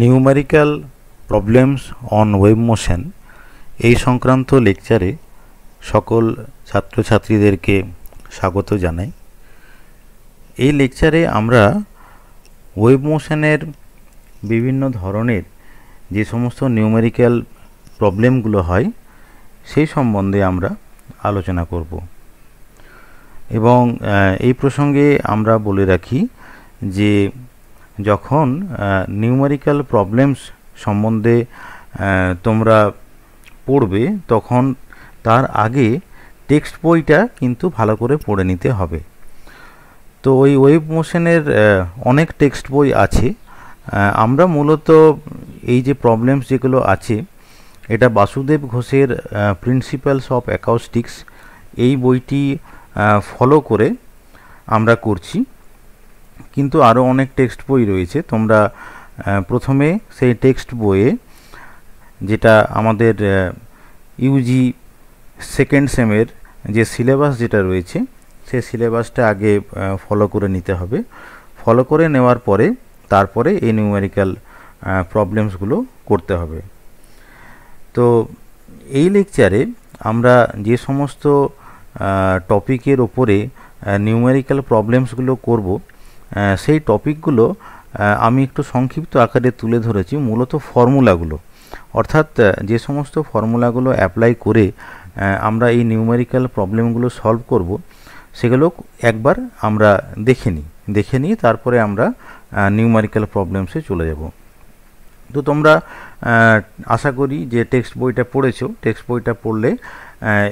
Numerical problems on wave motion এই সংক্রান্ত লেকচারে সকল ছাত্রছাত্রীদেরকে স্বাগত জানাই এই লেকচারে আমরা ওয়েব মোশনের বিভিন্ন ধরনের যে সমস্ত নিউমেরিক্যাল প্রবলেমগুলো হয় সেই সম্বন্ধে আমরা আলোচনা করব এবং এই প্রসঙ্গে আমরা বলে রাখি যে যখন নিউমেরিক্যাল প্রবলেমস সম্বন্ধে তোমরা পড়বে তখন তার আগে টেক্সট বইটা কিন্তু ভালো করে পড়ে নিতে হবে তো ওই ওয়েব মোশনের অনেক টেক্সট বই আছে আমরা মূলত এই যে প্রবলেমস যেগুলো আছে এটা বাসুদেব ঘোষের প্রিন্সিপালস অফ অ্যাকাউস্টিক্স এই বইটি ফলো করে আমরা করছি কিন্তু আরও অনেক টেক্সট বই রয়েছে তোমরা প্রথমে সেই টেক্সট বইয়ে যেটা আমাদের ইউজি সেকেন্ড সেমের যে সিলেবাস যেটা রয়েছে সে সিলেবাসটা আগে ফলো করে নিতে হবে ফলো করে নেওয়ার পরে তারপরে এই নিউমেরিক্যাল প্রবলেমসগুলো করতে হবে তো এই লেকচারে আমরা যে সমস্ত টপিকের ওপরে নিউমেরিক্যাল প্রবলেমসগুলো করব সেই টপিকগুলো আমি একটু সংক্ষিপ্ত আকারে তুলে ধরেছি মূলত ফর্মুলাগুলো অর্থাৎ যে সমস্ত ফর্মুলাগুলো অ্যাপ্লাই করে আমরা এই নিউমেরিক্যাল প্রবলেমগুলো সলভ করব সেগুলো একবার আমরা দেখে নিই দেখে নিই তারপরে আমরা নিউমেরিক্যাল প্রবলেমসে চলে যাব তো তোমরা আশা করি যে টেক্সট বইটা পড়েছো টেক্সট বইটা পড়লে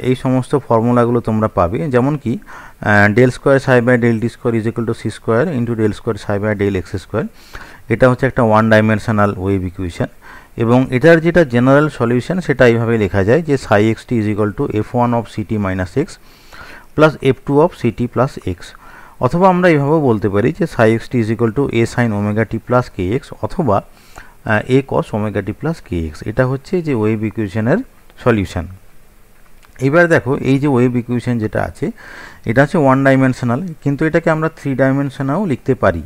এই সমস্ত ফর্মুলাগুলো তোমরা পাবে যেমন কি del square psi by del T square is equal to C square into del square psi by del x square এটা হচ্ছে একটা ওয়ান ডাইমেনশনাল ওয়েভ ইকুয়েশন এবং এটার যেটা জেনারেল সলিউশন সেটা এইভাবে লেখা যায় যে psi x t is equal to f one of c t minus x plus f two of c t plus x অথবা আমরা এভাবেও বলতে পারি যে psi x t is to A sine omega t plus k x অথবা A cos omega t plus k x এটা হচ্ছে যে ওয়েভ ইকুয়েশনের সলিউশন এবার দেখো এই যে ওয়েব ইকুয়েশন যেটা আছে এটা আছে ওয়ান ডাইমেনশনাল কিন্তু এটাকে আমরা থ্রি ডাইমেনশনাও লিখতে পারি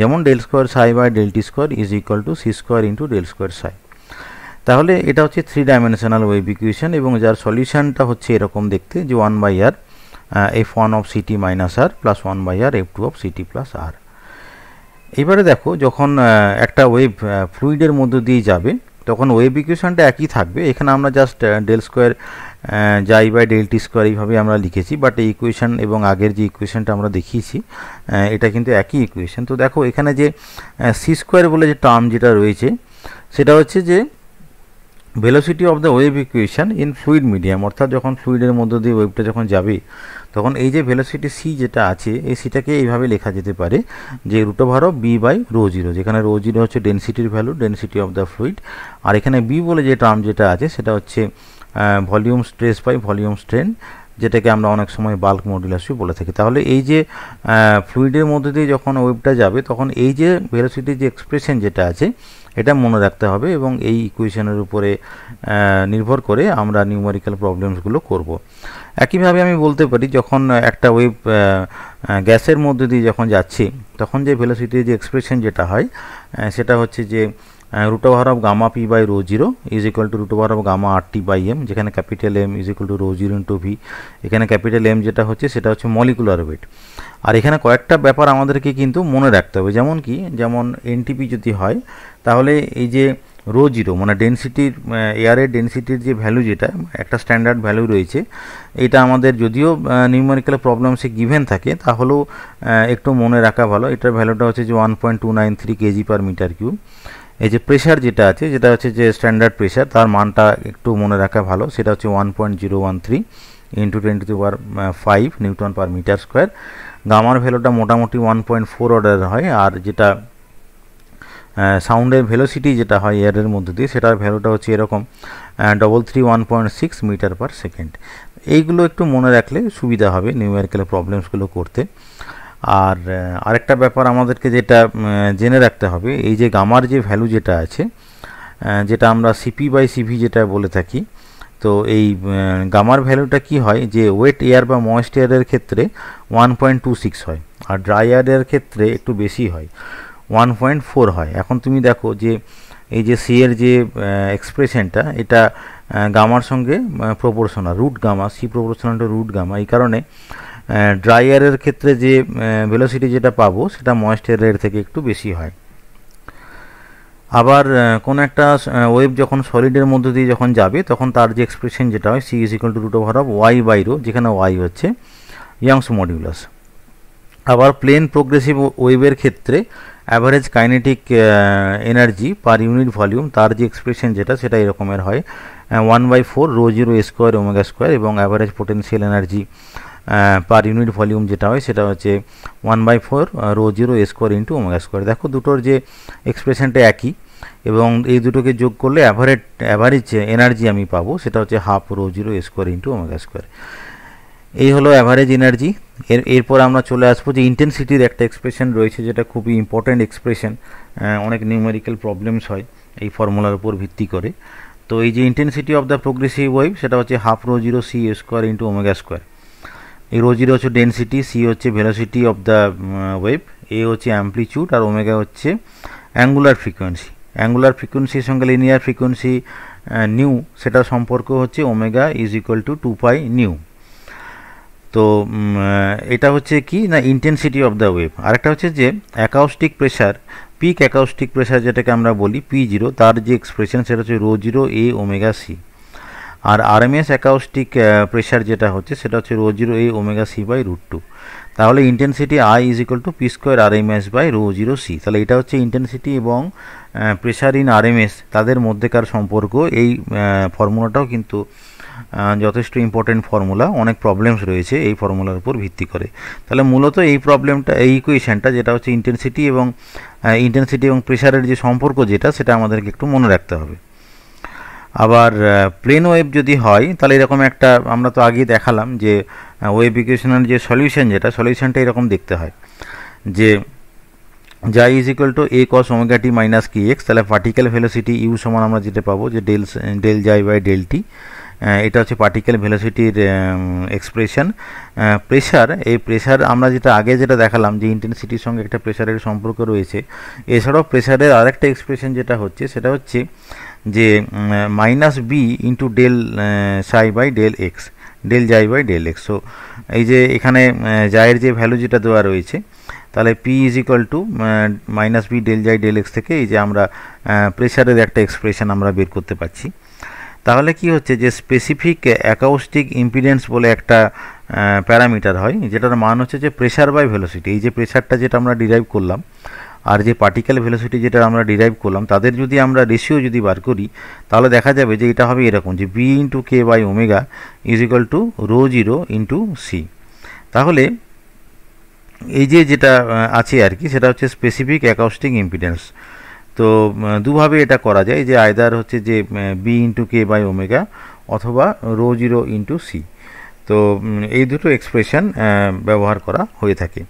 যেমন del square psi by del T square is equal to C square into del square psi তাহলে এটা হচ্ছে থ্রি ডাইমেনশনাল ওয়েভ ইকুয়েশন এবং যার সলিউশনটা হচ্ছে এরকম দেখতে যে one by r f one of c t minus r plus one by r f two of c t plus r এবারে দেখো যখন একটা ওয়েব ফ্লুইডের মধ্য দিয়ে যাবে তখন ওয়েব ইকুয়েশনটা একই থাকবে এখানে আমরা জাস্ট ডেল স্কোয়ার যাই বাই ডেল্টি স্কোয়ার এইভাবে আমরা লিখেছি বাট এই ইকুয়েশান এবং আগের যে ইকুয়েশানটা আমরা দেখিয়েছি এটা কিন্তু একই ইকুয়েশান তো দেখো এখানে যে সি স্কোয়ার বলে যে টার্ম যেটা রয়েছে সেটা হচ্ছে যে velocity of the wave equation in fluid medium অর্থাৎ যখন ফ্লুইডের মধ্যে দিয়ে ওয়েভটা যখন যাবে তখন এই যে ভেলোসিটি সি যেটা আছে এই সিটাকে এইভাবে লেখা যেতে পারে যে root over of B by rho zero যেখানে রো জিরো হচ্ছে ডেন্সিটির value density of the fluid আর এখানে বি বলে যে টার্ম যেটা আছে সেটা হচ্ছে volume stress by volume strain যেটাকে আমরা অনেক সময় বাল্ক মডুলাসই বলে থাকি তাহলে এই যে ফ্লুইডের মধ্যে দিয়ে যখন ওয়েবটা যাবে তখন এই যে ভেলোসিটির যে এক্সপ্রেশন যেটা আছে এটা মনে রাখতে হবে এবং এই ইকুয়েশনের উপরে নির্ভর করে আমরা নিউমারিক্যাল প্রবলেমসগুলো করব। একইভাবে আমি বলতে পারি যখন একটা ওয়েব গ্যাসের মধ্যে দিয়ে যখন যাচ্ছি তখন যে ভেলোসিটির যে এক্সপ্রেশন যেটা হয় সেটা হচ্ছে যে root root of of gamma p by rho 0 is equal to root over of gamma r t by যেখানে capital M is equal to rho 0 into v এখানে ক্যাপিটাল এম যেটা হচ্ছে সেটা হচ্ছে মলিকুলার ওয়েট আর এখানে কয়েকটা ব্যাপার আমাদেরকে কিন্তু মনে রাখতে হবে যেমন কি যেমন এনটিপি যদি হয় তাহলে এই যে রো জিরো মানে ডেনসিটির এয়ারের ডেনসিটির যে ভ্যালু যেটা একটা স্ট্যান্ডার্ড ভ্যালু রয়েছে এটা আমাদের যদিও নিউমেরিক্যাল সে গিভেন থাকে তাহলেও একটু মনে রাখা ভালো এটার ভ্যালুটা হচ্ছে যে one point two nine three KG per metre cube এই যে প্রেশার যেটা আছে যেটা হচ্ছে যে স্ট্যান্ডার্ড প্রেশার তার মানটা একটু মনে রাখা ভালো সেটা হচ্ছে one point zero one three into twenty two per five newton per metre square গামার ভ্যালুটা মোটামুটি ওয়ান পয়েন্ট ফোর অর্ডার হয় আর যেটা সাউন্ডের ভেলোসিটি যেটা হয় এয়ারের মধ্যে দিয়ে সেটার ভ্যালুটা হচ্ছে এরকম double three one point six metre per second এইগুলো একটু মনে রাখলে সুবিধা হবে নিউ নিউমেরিক্যাল প্রবলেমসগুলো করতে আর আরেকটা ব্যাপার আমাদেরকে যেটা জেনে রাখতে হবে এই যে গামার যে ভ্যালু যেটা আছে যেটা আমরা সিপি বাই সিভি যেটা বলে থাকি তো এই গামার ভ্যালুটা কি হয় যে ওয়েট এয়ার বা ময়েস্ট এয়ারের ক্ষেত্রে ওয়ান পয়েন্ট টু সিক্স হয় আর ড্রাই এয়ারের ক্ষেত্রে একটু বেশি হয় ওয়ান পয়েন্ট ফোর হয় এখন তুমি দেখো যে এই যে সি এর যে এক্সপ্রেশনটা এটা গামার সঙ্গে proportional root gamma c proportional to root gamma এই কারণে ড্রাইয়ারের ক্ষেত্রে যে ভেলোসিটি যেটা পাবো সেটা ময়েশ্চারের থেকে একটু বেশি হয় আবার কোনো একটা ওয়েব যখন সলিডের মধ্যে দিয়ে যখন যাবে তখন তার যে এক্সপ্রেশন যেটা হয় c is equal to root over of Y by rho যেখানে ওয়াই হচ্ছে ইয়াংস মডিউলাস আবার প্লেন প্রোগ্রেসিভ ওয়েবের ক্ষেত্রে average kinetic energy per unit volume তার যে এক্সপ্রেশন যেটা সেটা এরকমের হয় one by four rho zero square omega square এবং average potential energy per unit volume যেটা হয় সেটা হচ্ছে one by four rho zero square into omega square দেখো দুটোর যে এক্সপ্রেশনটা একই এবং এই দুটোকে যোগ করলে অ্যাভারেজ অ্যাভারেজ এনার্জি আমি পাবো সেটা হচ্ছে half rho zero square into omega square এই হলো অ্যাভারেজ এনার্জি এর এরপর আমরা চলে আসবো যে ইন্টেন্সিটির একটা এক্সপ্রেশন রয়েছে যেটা খুবই ইম্পর্ট্যান্ট এক্সপ্রেশন অনেক নিউমেরিক্যাল প্রবলেমস হয় এই ফর্মুলার উপর ভিত্তি করে তো এই যে intensity of the progressive wave সেটা হচ্ছে half rho zero c square into omega square এই হচ্ছে ডেন্সিটি সি হচ্ছে velocity of the wave A হচ্ছে অ্যাম্পলিচিউড আর ওমেগা হচ্ছে অ্যাঙ্গুলার ফ্রিকোয়েন্সি অ্যাঙ্গুলার ফ্রিকোয়েন্সির সঙ্গে লিনিয়ার ফ্রিকোয়েন্সি নিউ সেটার সম্পর্ক হচ্ছে omega is equal to two pi pi nu এটা হচ্ছে কি না ইন্টেন্সিটি অফ দ্য ওয়েভ আরেকটা হচ্ছে যে acoustic pressure peak acoustic pressure যেটাকে আমরা বলি পি জিরো তার যে এক্সপ্রেশন সেটা হচ্ছে rho zero A omega c আর আরএমএস অ্যাকাউস্টিক প্রেশার যেটা হচ্ছে সেটা হচ্ছে rho zero A omega c by root two তাহলে intensity I is equal to p square RMS by rho zero c তাহলে এটা হচ্ছে ইন্টেন্সিটি এবং প্রেশার ইন আরএমএস তাদের মধ্যেকার সম্পর্ক এই ফর্মুলাটাও uh, কিন্তু uh, যথেষ্ট ইম্পর্টেন্ট ফর্মুলা অনেক প্রবলেমস রয়েছে এই ফর্মুলার উপর ভিত্তি করে তাহলে মূলত এই প্রবলেমটা এই ইকুয়েশানটা যেটা হচ্ছে ইন্টেন্সিটি এবং ইন্টেন্সিটি uh, এবং প্রেশারের যে সম্পর্ক যেটা সেটা আমাদেরকে একটু মনে রাখতে হবে আবার প্লেন ওয়েব যদি হয় তাহলে এরকম একটা আমরা তো আগেই দেখালাম যে ওয়েব ইকুয়েশনের যে সলিউশন যেটা সলিউশনটা এরকম দেখতে হয় যে যা is equal to A cos omega t minus কি এক্স তাহলে পার্টিক্যাল ভেলোসিটি ইউ সমান আমরা যেটা পাবো যে ডেল ডেল যাই বাই ডেল টি এটা হচ্ছে পার্টিক্যাল ভেলোসিটির এক্সপ্রেশন প্রেশার এই প্রেশার আমরা যেটা আগে যেটা দেখালাম যে ইন্টেন্সিটির সঙ্গে একটা প্রেশারের সম্পর্ক রয়েছে এছাড়াও প্রেশারের আরেকটা এক্সপ্রেশন যেটা হচ্ছে সেটা হচ্ছে যে minus B into del psi by del x del যাই বাই ডেল এক্স সো এই যে এখানে জায়ের যে ভ্যালু যেটা দেওয়া রয়েছে তাহলে p is equal to minus B del psi del x থেকে এই যে আমরা প্রেশারের একটা এক্সপ্রেশন আমরা বের করতে পারছি তাহলে কি হচ্ছে যে স্পেসিফিক অ্যাকাউস্টিক ইম্পিডেন্স বলে একটা প্যারামিটার হয় যেটার মান হচ্ছে যে প্রেশার বাই ভেলোসিটি এই যে প্রেশারটা যেটা আমরা ডিরাইভ করলাম আর যে পার্টিক্যাল ভেলোসিটি যেটা আমরা ডিরাইভ করলাম তাদের যদি আমরা রেশিও যদি বার করি তাহলে দেখা যাবে যে এটা হবে এরকম যে B into k by omega is equal to rho zero into c তাহলে এই যে যেটা আছে আর কি সেটা হচ্ছে স্পেসিফিক অ্যাকাউস্টিং ইম্পিডেন্স তো দুভাবে এটা করা যায় যে আয়দার হচ্ছে যে B into k by omega অথবা রো জিরো ইন্টু সি তো এই দুটো এক্সপ্রেশন ব্যবহার করা হয়ে থাকে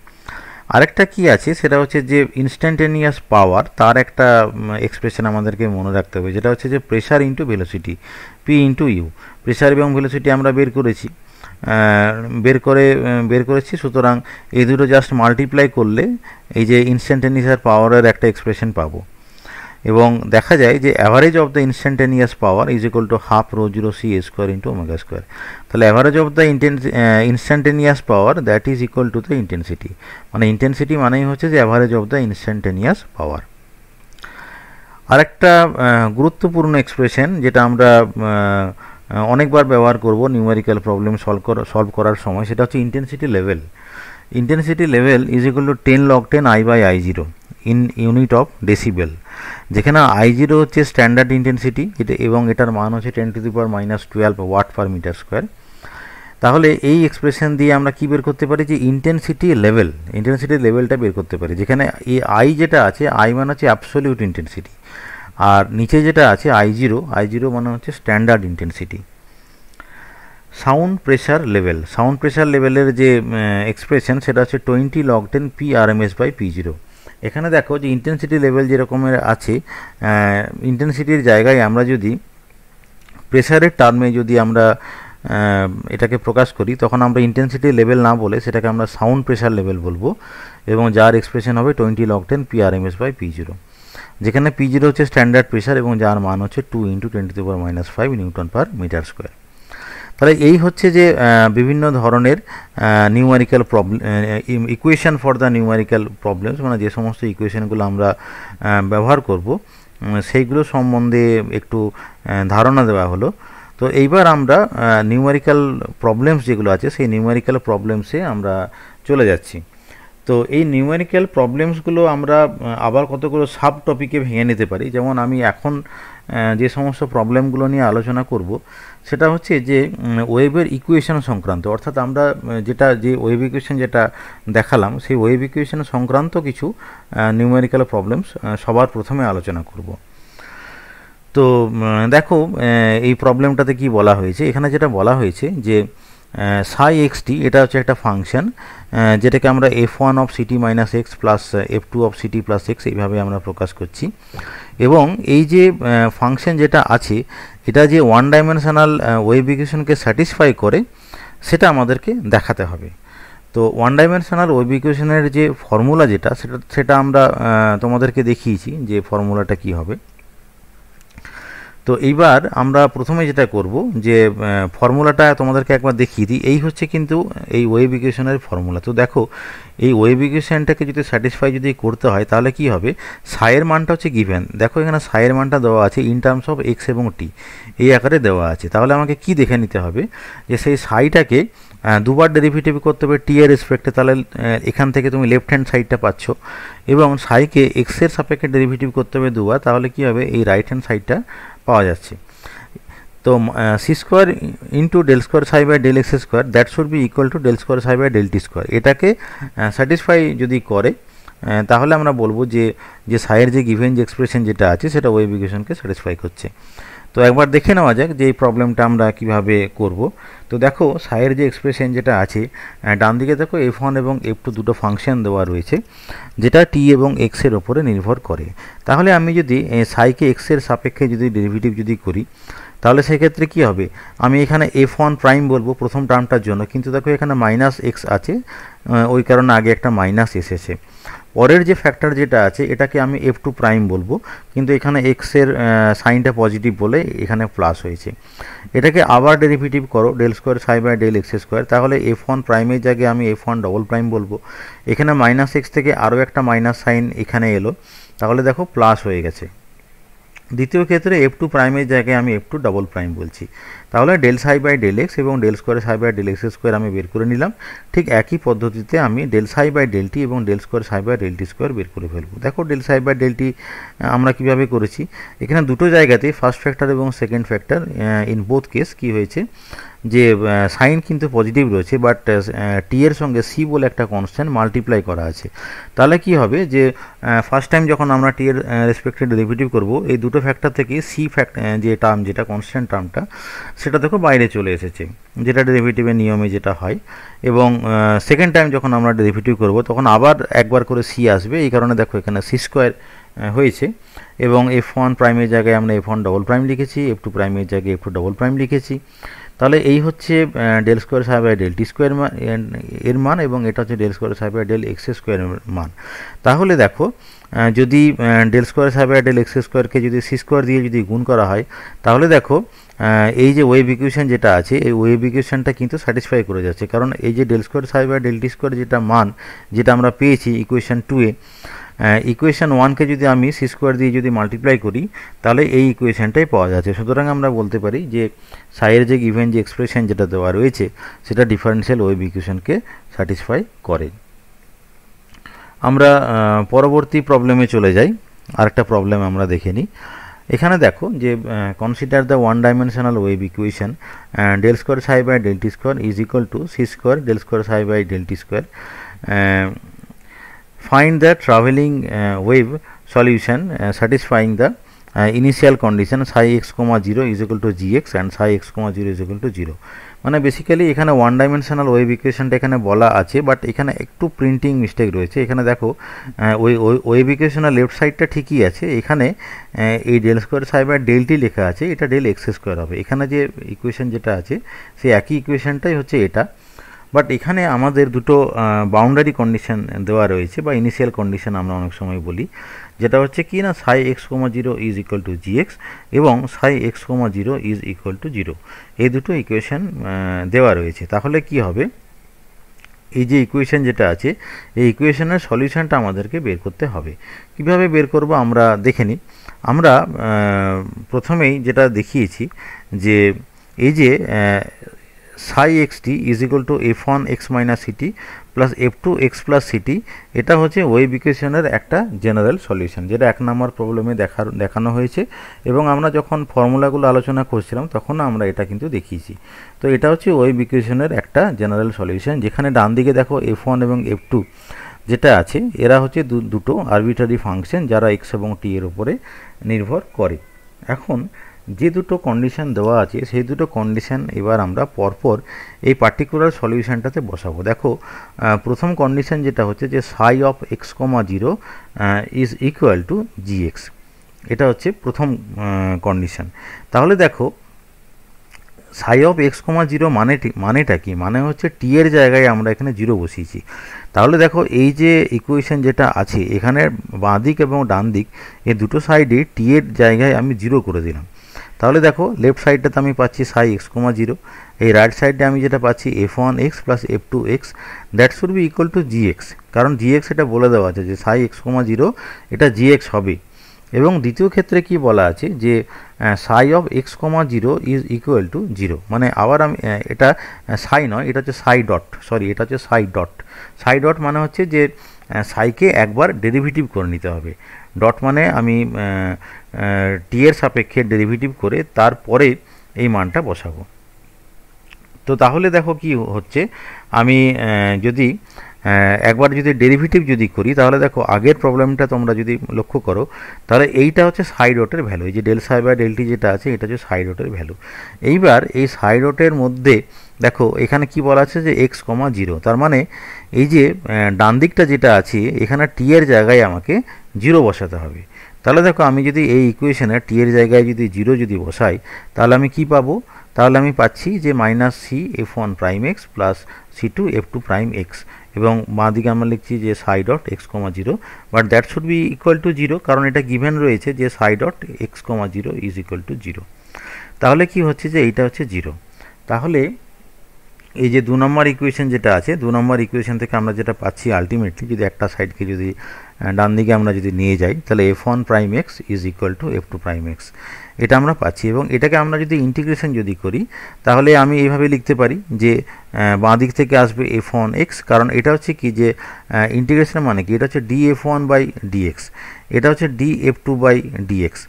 আরেকটা কি আছে সেটা হচ্ছে যে ইনস্ট্যান্টেনিয়াস পাওয়ার তার একটা এক্সপ্রেশন আমাদেরকে মনে রাখতে হবে যেটা হচ্ছে যে pressure into velocity p into u pressure এবং ভেলোসিটি আমরা বের করেছি বের করে বের করেছি সুতরাং এই দুটো জাস্ট মাল্টিপ্লাই করলে এই যে ইনস্ট্যান্টেনিয়াস পাওয়ারের একটা এক্সপ্রেশন পাবো এবং দেখা যায় যে average of the instantaneous power is equal to half rho zero c square into omega square তাহলে average of the instantaneous power that is equal to the intensity মানে ইন্টেন্সিটি মানেই হচ্ছে যে average of the instantaneous power আরেকটা গুরুত্বপূর্ণ expression যেটা আমরা অনেকবার ব্যবহার করব নিউমেরিক্যাল প্রবলেম সলভ করা সলভ করার সময় সেটা হচ্ছে intensity level intensity level is equal to ten log ten I by I zero in unit of decibel যেখানে আই জিরো হচ্ছে স্ট্যান্ডার্ড ইন্টেন্সিটি এটা এবং এটার মান হচ্ছে ten to the power minus twelve watt per metre square তাহলে এই expression দিয়ে আমরা কী বের করতে পারি যে ইন্টেন্সিটি লেভেল ইন্টেন্সিটি লেভেলটা বের করতে পারি যেখানে এই আই যেটা আছে আই মানে হচ্ছে অ্যাবসলিউট ইন্টেন্সিটি আর নিচে যেটা আছে আই জিরো আই জিরো মানে হচ্ছে standard intensity sound pressure level sound pressure লেভেলের যে এক্সপ্রেশন সেটা হচ্ছে twenty log ten p R M S by p zero এখানে দেখো যে ইন্টেন্সিটি লেভেল যেরকমের আছে ইন্টেন্সিটির জায়গায় আমরা যদি প্রেশারের টার্মে যদি আমরা এটাকে প্রকাশ করি তখন আমরা ইন্টেন্সিটি লেভেল না বলে সেটাকে আমরা সাউন্ড প্রেশার লেভেল বলবো এবং যার এক্সপ্রেশন হবে twenty log ten p RMS by p zero যেখানে পি জিরো হচ্ছে স্ট্যান্ডার্ড প্রেশার এবং যার মান হচ্ছে two into twenty two per minus five newton per metre square তাহলে এই হচ্ছে যে বিভিন্ন ধরনের numerical problem equation for the numerical problems মানে যে সমস্ত ইকুয়েশানগুলো আমরা ব্যবহার করব সেইগুলো সম্বন্ধে একটু ধারণা দেওয়া হলো তো এইবার আমরা নিউমারিক্যাল প্রবলেমস যেগুলো আছে সেই নিউমারিক্যাল প্রবলেমসে আমরা চলে যাচ্ছি তো এই নিউমেরিক্যাল প্রবলেমসগুলো আমরা আবার কতগুলো সাব টপিকে ভেঙে নিতে পারি যেমন আমি এখন যে সমস্ত প্রবলেমগুলো নিয়ে আলোচনা করব সেটা হচ্ছে যে ওয়েবের ইকুয়েশন সংক্রান্ত অর্থাৎ আমরা যেটা যে ওয়েভ ইকুয়েশন যেটা দেখালাম সেই ওয়েভ ইকুয়েশন সংক্রান্ত কিছু নিউমেরিক্যাল প্রবলেমস সবার প্রথমে আলোচনা করব তো দেখো এই প্রবলেমটাতে কি বলা হয়েছে এখানে যেটা বলা হয়েছে যে সাই এক্স টি এটা হচ্ছে একটা ফাংশন যেটাকে আমরা f one of c t minus x plus f two of c t plus x এইভাবে আমরা প্রকাশ করছি এবং এই যে ফাংশন যেটা আছে এটা যে ওয়ান ডাইমেনশনাল ওয়েভ ইকুয়েশনকে স্যাটিসফাই করে সেটা আমাদেরকে দেখাতে হবে তো ওয়ান ডাইমেনশনাল ওয়েভ ইকুয়েশনের যে ফর্মুলা যেটা সেটা সেটা আমরা তোমাদেরকে দেখিয়েছি যে ফর্মুলাটা কি হবে তো এইবার আমরা প্রথমে যেটা করব যে ফর্মুলাটা তোমাদেরকে একবার দেখিয়ে দিই এই হচ্ছে কিন্তু এই ওয়েব ইকুয়েশনের ফর্মুলা তো দেখো এই ওয়েব ইকুয়েশনটাকে যদি স্যাটিসফাই যদি করতে হয় তাহলে কি হবে সায়ের মানটা হচ্ছে গিভেন দেখো এখানে সায়ের মানটা দেওয়া আছে ইন টার্মস অফ এক্স এবং টি এই আকারে দেওয়া আছে তাহলে আমাকে কি দেখে নিতে হবে যে সেই সাইটাকে দুবার ডেরিভেটিভ করতে হবে টি এর রেসপেক্টে তাহলে এখান থেকে তুমি লেফট হ্যান্ড সাইডটা পাচ্ছ এবং সাইকে এক্সের সাপেক্ষে ডেরিভেটিভ করতে হবে দুবার তাহলে কি হবে এই রাইট হ্যান্ড সাইডটা পাওয়া যাচ্ছে তো c square into del square psi by del x square that should be equal to del square psi by del T square এটাকে স্যাটিসফাই যদি করে তাহলে আমরা বলবো যে যে সাইয়ের যে গিভেন যে এক্সপ্রেশন যেটা আছে সেটা ওয়েভ ইকুয়েশনকে স্যাটিসফাই করছে তো একবার দেখে নেওয়া যাক যে এই প্রবলেমটা আমরা কিভাবে করব তো দেখো সাইয়ের যে এক্সপ্রেশন যেটা আছে ডান দিকে দেখো এফ ওয়ান এবং এফ টু দুটো ফাংশন দেওয়া রয়েছে যেটা টি এবং এক্সের ওপরে নির্ভর করে তাহলে আমি যদি সাইকে এক্সের সাপেক্ষে যদি ডেরিভেটিভ যদি করি তাহলে সেক্ষেত্রে কি হবে আমি এখানে এফ ওয়ান প্রাইম বলবো প্রথম টার্মটার জন্য কিন্তু দেখো এখানে মাইনাস এক্স আছে ওই কারণে আগে একটা মাইনাস এসেছে পরের যে ফ্যাক্টর যেটা আছে এটাকে আমি এফ টু প্রাইম বলবো কিন্তু এখানে এক্সের সাইনটা পজিটিভ বলে এখানে প্লাস হয়েছে এটাকে আবার ডেরিভেটিভ করো del square psi by del x square তাহলে এফ ওয়ান প্রাইমের জায়গায় আমি এফ ওয়ান ডবল প্রাইম বলবো এখানে মাইনাস এক্স থেকে আরও একটা মাইনাস সাইন এখানে এলো তাহলে দেখো প্লাস হয়ে গেছে দ্বিতীয় ক্ষেত্রে এফ টু প্রাইমের জায়গায় আমি এফ টু ডবল প্রাইম বলছি তাহলে del psi by del x এবং del square psi by del x square আমি বের করে নিলাম ঠিক একই পদ্ধতিতে আমি ডেল সাই বাই ডেলটি এবং del square psi by del square বের করে ফেলবো দেখো ডেল সাই বাই ডেলটি আমরা কীভাবে করেছি এখানে দুটো জায়গাতে ফার্স্ট ফ্যাক্টর এবং second factor in both case কী হয়েছে যে সাইন কিন্তু পজিটিভ রয়েছে বাট টি এর সঙ্গে সি বলে একটা কনস্ট্যান্ট মাল্টিপ্লাই করা আছে তাহলে কি হবে যে ফার্স্ট টাইম যখন আমরা টি এর রেসপেক্টেড ডেরিভেটিভ করব এই দুটো ফ্যাক্টর থেকে সি ফ্যাক্ট যে টার্ম যেটা কনস্ট্যান্ট টার্মটা সেটা দেখো বাইরে চলে এসেছে যেটা ডেরিভেটিভের নিয়মে যেটা হয় এবং সেকেন্ড টাইম যখন আমরা ডেরিভেটিভ করব তখন আবার একবার করে সি আসবে এই কারণে দেখো এখানে সি স্কোয়ার হয়েছে এবং এফ ওয়ান প্রাইমের জায়গায় আমরা এফ ওয়ান ডবল প্রাইম লিখেছি এফ টু প্রাইমের জায়গায় এফ টু ডবল প্রাইম লিখেছি তাহলে এই হচ্ছে del square psi by del T square মান এর মান এবং এটা হচ্ছে del square psi by del x স্কোয়ারের মান তাহলে দেখো যদি del square psi by del x স্কোয়ারকে যদি সি স্কোয়ার দিয়ে যদি গুণ করা হয় তাহলে দেখো এই যে ওয়েভ ইকুয়েশন যেটা আছে এই ওয়েভ ইকুয়েশনটা কিন্তু স্যাটিসফাই করে যাচ্ছে কারণ এই যে del square psi by del T square যেটা মান যেটা আমরা পেয়েছি ইকুয়েশন টুয়ে এ ইকুয়েশান ওয়ানকে যদি আমি সি স্কোয়ার দিয়ে যদি মাল্টিপ্লাই করি তাহলে এই ইকুয়েশানটাই পাওয়া যাচ্ছে সুতরাং আমরা বলতে পারি যে সাইয়ের যে গিভেন যে এক্সপ্রেশন যেটা দেওয়া রয়েছে সেটা ডিফারেন্সিয়াল ওয়েব ইকুয়েশনকে স্যাটিসফাই করে আমরা পরবর্তী প্রবলেমে চলে যাই আরেকটা প্রবলেম আমরা দেখে নিই এখানে দেখো যে consider the one dimensional wave equation del square psi by del T square is equal to C square del square psi by del T square find the traveling uh, wave solution uh, satisfying the uh, initial condition psi x comma 0 is equal to gx and psi x comma 0 is equal to 0 মানে basically এখানে one dimensional wave ইকুয়েশনটা এখানে বলা আছে but এখানে একটু printing mistake রয়েছে এখানে দেখো ওই ওয়েভ ইকুয়েশনের লেফট সাইডটা ঠিকই আছে এখানে এই ডেল স্কোয়ার সাইবার ডেলটি লেখা আছে এটা ডেল এক্স স্কোয়ার হবে এখানে যে ইকুয়েশন যেটা আছে সেই একই ইকুয়েশনটাই হচ্ছে এটা বাট এখানে আমাদের দুটো বাউন্ডারি কন্ডিশন দেওয়া রয়েছে বা ইনিশিয়াল কন্ডিশন আমরা অনেক সময় বলি যেটা হচ্ছে কি না psi x comma zero is equal to g x এবং psi x comma zero is equal to zero এই দুটো ইকুয়েশান দেওয়া রয়েছে তাহলে কি হবে এই যে ইকুয়েশান যেটা আছে এই ইকুয়েশানের সলিউশানটা আমাদেরকে বের করতে হবে কিভাবে বের করব আমরা দেখে নিই আমরা প্রথমেই যেটা দেখিয়েছি যে এই যে psi x t is is to f one x minus c t plus f two x plus c t এটা হচ্ছে ওয়েব ইকুয়েশনের একটা জেনারেল সলিউশন যেটা এক নম্বর প্রবলেমে দেখা দেখানো হয়েছে এবং আমরা যখন ফর্মুলাগুলো আলোচনা করছিলাম তখন আমরা এটা কিন্তু দেখিয়েছি তো এটা হচ্ছে ওয়েব ইকুয়েশনের একটা জেনারেল সলিউশন যেখানে ডান দিকে দেখো এফ ওয়ান এবং এফ টু যেটা আছে এরা হচ্ছে দুটো আরবিটারি ফাংশন যারা এক্স এবং টি এর উপরে নির্ভর করে এখন যে দুটো কন্ডিশান দেওয়া আছে সেই দুটো কন্ডিশান এবার আমরা পরপর এই পার্টিকুলার সলিউশানটাতে বসাবো দেখো প্রথম কন্ডিশান যেটা হচ্ছে যে psi of x comma zero is equal to g x এটা হচ্ছে প্রথম কন্ডিশান তাহলে দেখো সাই অফ এক্স কমা জিরো মানে মানেটা কি মানে হচ্ছে টি এর জায়গায় আমরা এখানে জিরো বসিয়েছি তাহলে দেখো এই যে ইকুয়েশন যেটা আছে এখানে বাঁ দিক এবং ডান দিক এই দুটো সাইডে টি এর জায়গায় আমি জিরো করে দিলাম তাহলে দেখো লেফট সাইডটাতে আমি পাচ্ছি সাই এক্স কমা জিরো এই রাইট সাইডে আমি যেটা পাচ্ছি f one x plus f two x that should be equal to g x কারণ জি এক্স এটা বলে দেওয়া আছে যে সাই এক্স কমা জিরো এটা জি এক্স হবে এবং দ্বিতীয় ক্ষেত্রে কি বলা আছে যে psi of x comma zero is equal to zero মানে আবার আমি এটা সাই নয় এটা হচ্ছে সাই ডট সরি এটা হচ্ছে সাই ডট সাই ডট মানে হচ্ছে যে সাইকে একবার ডেরিভেটিভ করে নিতে হবে ডট মানে আমি টি এর সাপেক্ষে ডেরিভেটিভ করে তারপরে এই মানটা বসাবো তো তাহলে দেখো কি হচ্ছে আমি যদি একবার যদি ডেরিভেটিভ যদি করি তাহলে দেখো আগের প্রবলেমটা তোমরা যদি লক্ষ্য করো তাহলে এইটা হচ্ছে সাইড রোটের ভ্যালু এই যে ডেল সাই বা ডেলটি যেটা আছে এটা হচ্ছে সাইড রোটের ভ্যালু এইবার এই সাইড রোটের মধ্যে দেখো এখানে কি বলা আছে যে এক্স কমা জিরো তার মানে এই যে ডান দিকটা যেটা আছে এখানে টি এর জায়গায় আমাকে জিরো বসাতে হবে তাহলে দেখো আমি যদি এই ইকুয়েশনে টি এর জায়গায় যদি জিরো যদি বসাই তাহলে আমি কি পাবো তাহলে আমি পাচ্ছি যে minus c f one prime x plus c two f two prime x এবং বাঁ দিকে আমরা লিখছি যে psi dot x comma zero but that should be equal to zero কারণ এটা গিভেন রয়েছে যে psi dot x comma zero is equal to zero তাহলে কি হচ্ছে যে এইটা হচ্ছে জিরো তাহলে এই যে দু নম্বর ইকুয়েশন যেটা আছে দু নম্বর ইকুয়েশন থেকে আমরা যেটা পাচ্ছি আলটিমেটলি যদি একটা সাইডকে যদি ডান দিকে আমরা যদি নিয়ে যাই তাহলে f one prime x is equal to f two prime x এটা আমরা পাচ্ছি এবং এটাকে আমরা যদি ইন্টিগ্রেশন যদি করি তাহলে আমি এইভাবে লিখতে পারি যে বাঁ দিক থেকে আসবে এফ ওয়ান এক্স কারণ এটা হচ্ছে কি যে ইন্টিগ্রেশনের মানে কি এটা হচ্ছে d f one by d x এটা হচ্ছে d f two by d x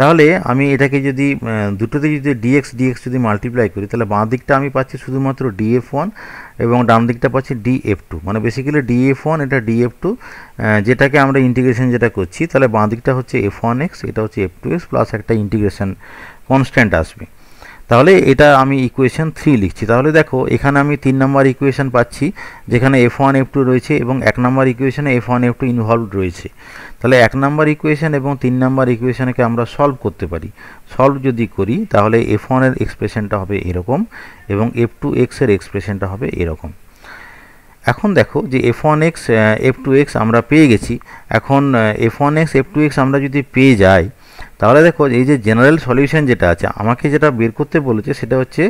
তাহলে আমি এটাকে যদি দুটোতে যদি ডিএক্স ডিএক্স যদি মাল্টিপ্লাই করি তাহলে বাঁ দিকটা আমি পাচ্ছি শুধুমাত্র ডিএফ ওয়ান এবং ডান দিকটা পাচ্ছি ডিএফ টু মানে বেসিক্যালি ডিএফ ওয়ান এটা ডিএফ টু যেটাকে আমরা ইন্টিগ্রেশন যেটা করছি তাহলে বাঁ দিকটা হচ্ছে এফ ওয়ান এক্স এটা হচ্ছে এফ টু এক্স প্লাস একটা ইন্টিগ্রেশন কনস্ট্যান্ট আসবে তাহলে এটা আমি ইকুয়েশন থ্রি লিখছি তাহলে দেখো এখানে আমি তিন নম্বর ইকুয়েশন পাচ্ছি যেখানে এফ ওয়ান এফ টু রয়েছে এবং এক নম্বর ইকুয়েশনে f one f two involve রয়েছে তাহলে এক নম্বর ইকুয়েশন এবং তিন নম্বর ইকুয়েশনকে আমরা সলভ করতে পারি সলভ যদি করি তাহলে এফ ওয়ানের এক্সপ্রেশনটা হবে এরকম এবং এফ টু এক্সের এক্সপ্রেশনটা হবে এরকম এখন দেখো যে f one x f two x আমরা পেয়ে গেছি এখন f one x f two x আমরা যদি পেয়ে যাই তাহলে দেখো এই যে জেনারেল সলিউশন যেটা আছে আমাকে যেটা বের করতে বলেছে সেটা হচ্ছে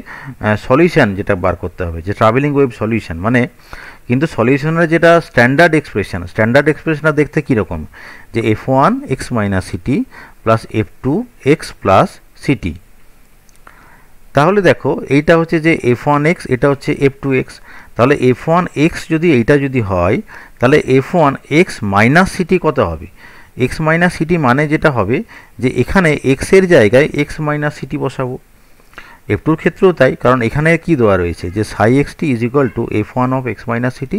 সলিউশন যেটা বার করতে হবে যে ট্রাভেলিং ওয়েব সলিউশন মানে কিন্তু সলিউশনের যেটা স্ট্যান্ডার্ড এক্সপ্রেশন স্ট্যান্ডার্ড এক্সপ্রেশনটা দেখতে কীরকম যে f one x minus c t plus f two x plus c t তাহলে দেখো এইটা হচ্ছে যে এফ ওয়ান এক্স এটা হচ্ছে এফ টু এক্স তাহলে এফ ওয়ান এক্স যদি এইটা যদি হয় তাহলে f one x minus c t কত হবে এক্স মাইনাস সিটি মানে যেটা হবে যে এখানে এক্সের জায়গায় এক্স মাইনাস সিটি বসাবো এফ টুর ক্ষেত্রেও তাই কারণ এখানে কি দেওয়া রয়েছে যে psi x t is equal to f one of x minus c t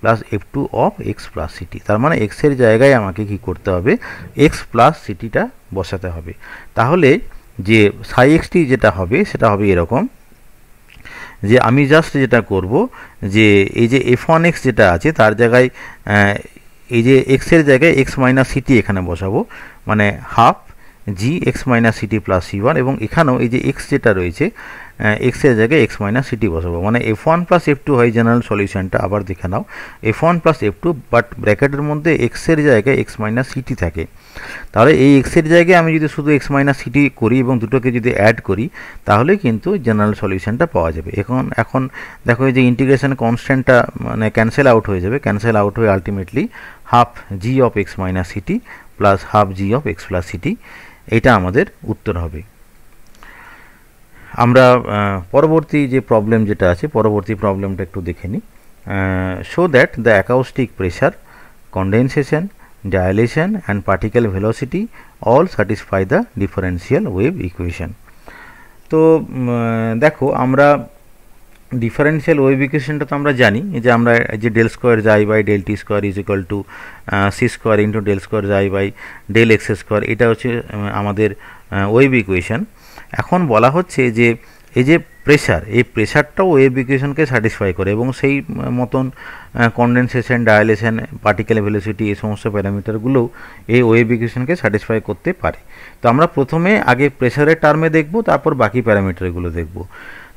plus f two of x plus c t তার মানে এক্সের জায়গায় আমাকে কি করতে হবে এক্স প্লাস সিটিটা বসাতে হবে তাহলে যে সাই এক্স টি যেটা হবে সেটা হবে এরকম যে আমি জাস্ট যেটা করব যে এই যে এফ ওয়ান এক্স যেটা আছে তার জায়গায় এই যে এক্সের জায়গায় এক্স মাইনাস সিটি এখানে বসাবো মানে half g x minus c t plus c one এবং এখানেও এই যে এক্স যেটা রয়েছে এক্সের জায়গায় এক্স মাইনাস সিটি বসাবো মানে f one plus f two হয় জেনারেল সলিউশনটা আবার দেখে নাও f one plus f two but ব্র্যাকেটের মধ্যে এক্সের জায়গায় এক্স মাইনাস সিটি থাকে তাহলে এই এক্সের জায়গায় আমি যদি শুধু এক্স মাইনাস সিটি করি এবং দুটোকে যদি অ্যাড করি তাহলে কিন্তু জেনারেল সলিউশনটা পাওয়া যাবে এখন এখন দেখো যে ইন্টিগ্রেশন কনস্ট্যান্টটা মানে ক্যান্সেল আউট হয়ে যাবে ক্যান্সেল আউট হয়ে ultimately half g of x minus c t plus half g of x plus c t এটা আমাদের উত্তর হবে আমরা পরবর্তী যে প্রবলেম যেটা আছে পরবর্তী প্রবলেমটা একটু দেখে নিই show that the acoustic pressure condensation dilation and particle velocity all satisfy the differential wave equation তো দেখো আমরা ডিফারেন্সিয়াল ওয়েভ ইকুয়েশনটা তো আমরা জানি যে আমরা যে ডেল স্কোয়ার যাই by del T square is equal to C square into del square যাই বাই ডেল এক্স স্কোয়ার এটা হচ্ছে আমাদের ওয়েভ ইকুয়েশন এখন বলা হচ্ছে যে এই যে প্রেশার এই প্রেশারটাও ওয়েব ইকুয়েশনকে স্যাটিসফাই করে এবং সেই মতন কন্ডেনসেশন ডায়ালেশন পার্টিক্যাল ভেলোসিটি এই সমস্ত প্যারামিটারগুলোও এই ওয়েব ইকুয়েশনকে স্যাটিসফাই করতে পারে তো আমরা প্রথমে আগে প্রেশারের টার্মে দেখব তারপর বাকি প্যারামিটারগুলো দেখব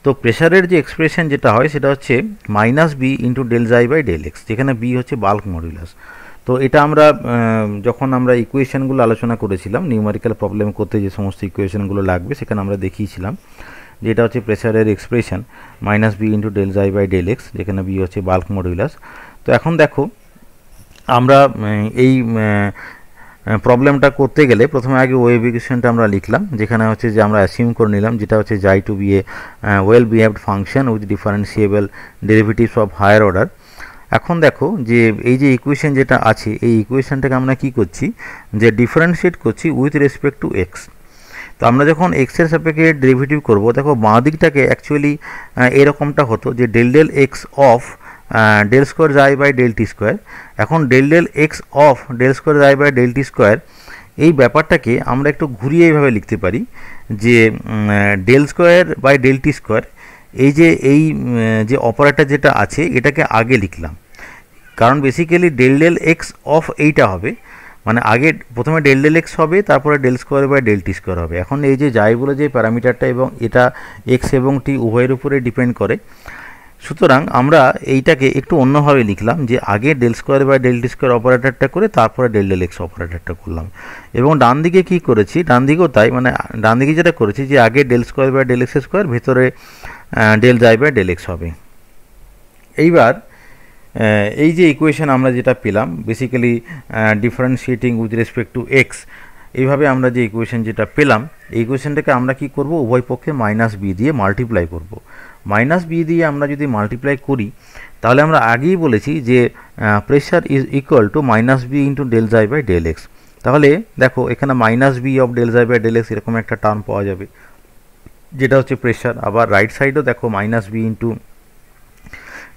তো প্রেশারের যে এক্সপ্রেশন যেটা হয় সেটা হচ্ছে minus B into del xi by del x যেখানে বি হচ্ছে বাল্ক মডিউলাস তো এটা আমরা যখন আমরা ইকুয়েশানগুলো আলোচনা করেছিলাম নিউমারিক্যাল প্রবলেম করতে যে সমস্ত ইকুয়েশানগুলো লাগবে সেখানে আমরা দেখিয়েছিলাম যে এটা হচ্ছে প্রেশারের expression minus B into del xi by del x যেখানে বি হচ্ছে বাল্ক মডুলাস তো এখন দেখো আমরা এই প্রবলেমটা করতে গেলে প্রথমে আগে ওয়েভিকেশনটা ইকুয়েশনটা আমরা লিখলাম যেখানে হচ্ছে যে আমরা অ্যাসিউম করে নিলাম যেটা হচ্ছে xi to be a well behaved function with differentiable derivatives of higher order এখন দেখো যে এই যে ইকুয়েশন যেটা আছে এই ইকুয়েশনটাকে আমরা কি করছি যে ডিফারেন্সিয়েট করছি উইথ রেসপেক্ট টু এক্স তো আমরা যখন এক্সের সাপেক্ষে ডেরিভেটিভ করব দেখো বাঁ দিকটাকে অ্যাকচুয়ালি এরকমটা হতো যে del del x of del square যাই বাই ডেল টি স্কোয়ার এখন del del x of del square যাই বাই ডেল টি স্কোয়ার এই ব্যাপারটাকে আমরা একটু ঘুরিয়ে এইভাবে লিখতে পারি যে del square by del T square এই যে এই যে অপারেটার যেটা আছে এটাকে আগে লিখলাম কারণ basically del del x of এইটা হবে মানে আগে প্রথমে ডেল ডেল এক্স হবে তারপরে del square by del T square হবে এখন এই যে যাই বলে যে প্যারামিটারটা এবং এটা এক্স এবং টি উভয়ের উপরে ডিপেন্ড করে সুতরাং আমরা এইটাকে একটু অন্যভাবে লিখলাম যে আগে del square by del T square অপারেটারটা করে তারপরে ডেল ডেল এক্স অপারেটারটা করলাম এবং ডান দিকে কী করেছি ডান দিকেও তাই মানে ডান দিকে যেটা করেছি যে আগে del square by del x square ভেতরে del xi by del x হবে এইবার এই যে ইকুয়েশন আমরা যেটা পেলাম basically differentiating with respect to x এইভাবে আমরা যে ইকুয়েশন যেটা পেলাম এই ইকুয়েশনটাকে আমরা কি করব উভয় পক্ষে মাইনাস বি দিয়ে মাল্টিপ্লাই করব মাইনাস বি দিয়ে আমরা যদি মাল্টিপ্লাই করি তাহলে আমরা আগেই বলেছি যে pressure is equal to minus B into del xi by del x তাহলে দেখো এখানে minus b of del xi by del x এরকম একটা টার্ম পাওয়া যাবে যেটা হচ্ছে প্রেশার আবার রাইট সাইডও দেখো minus B into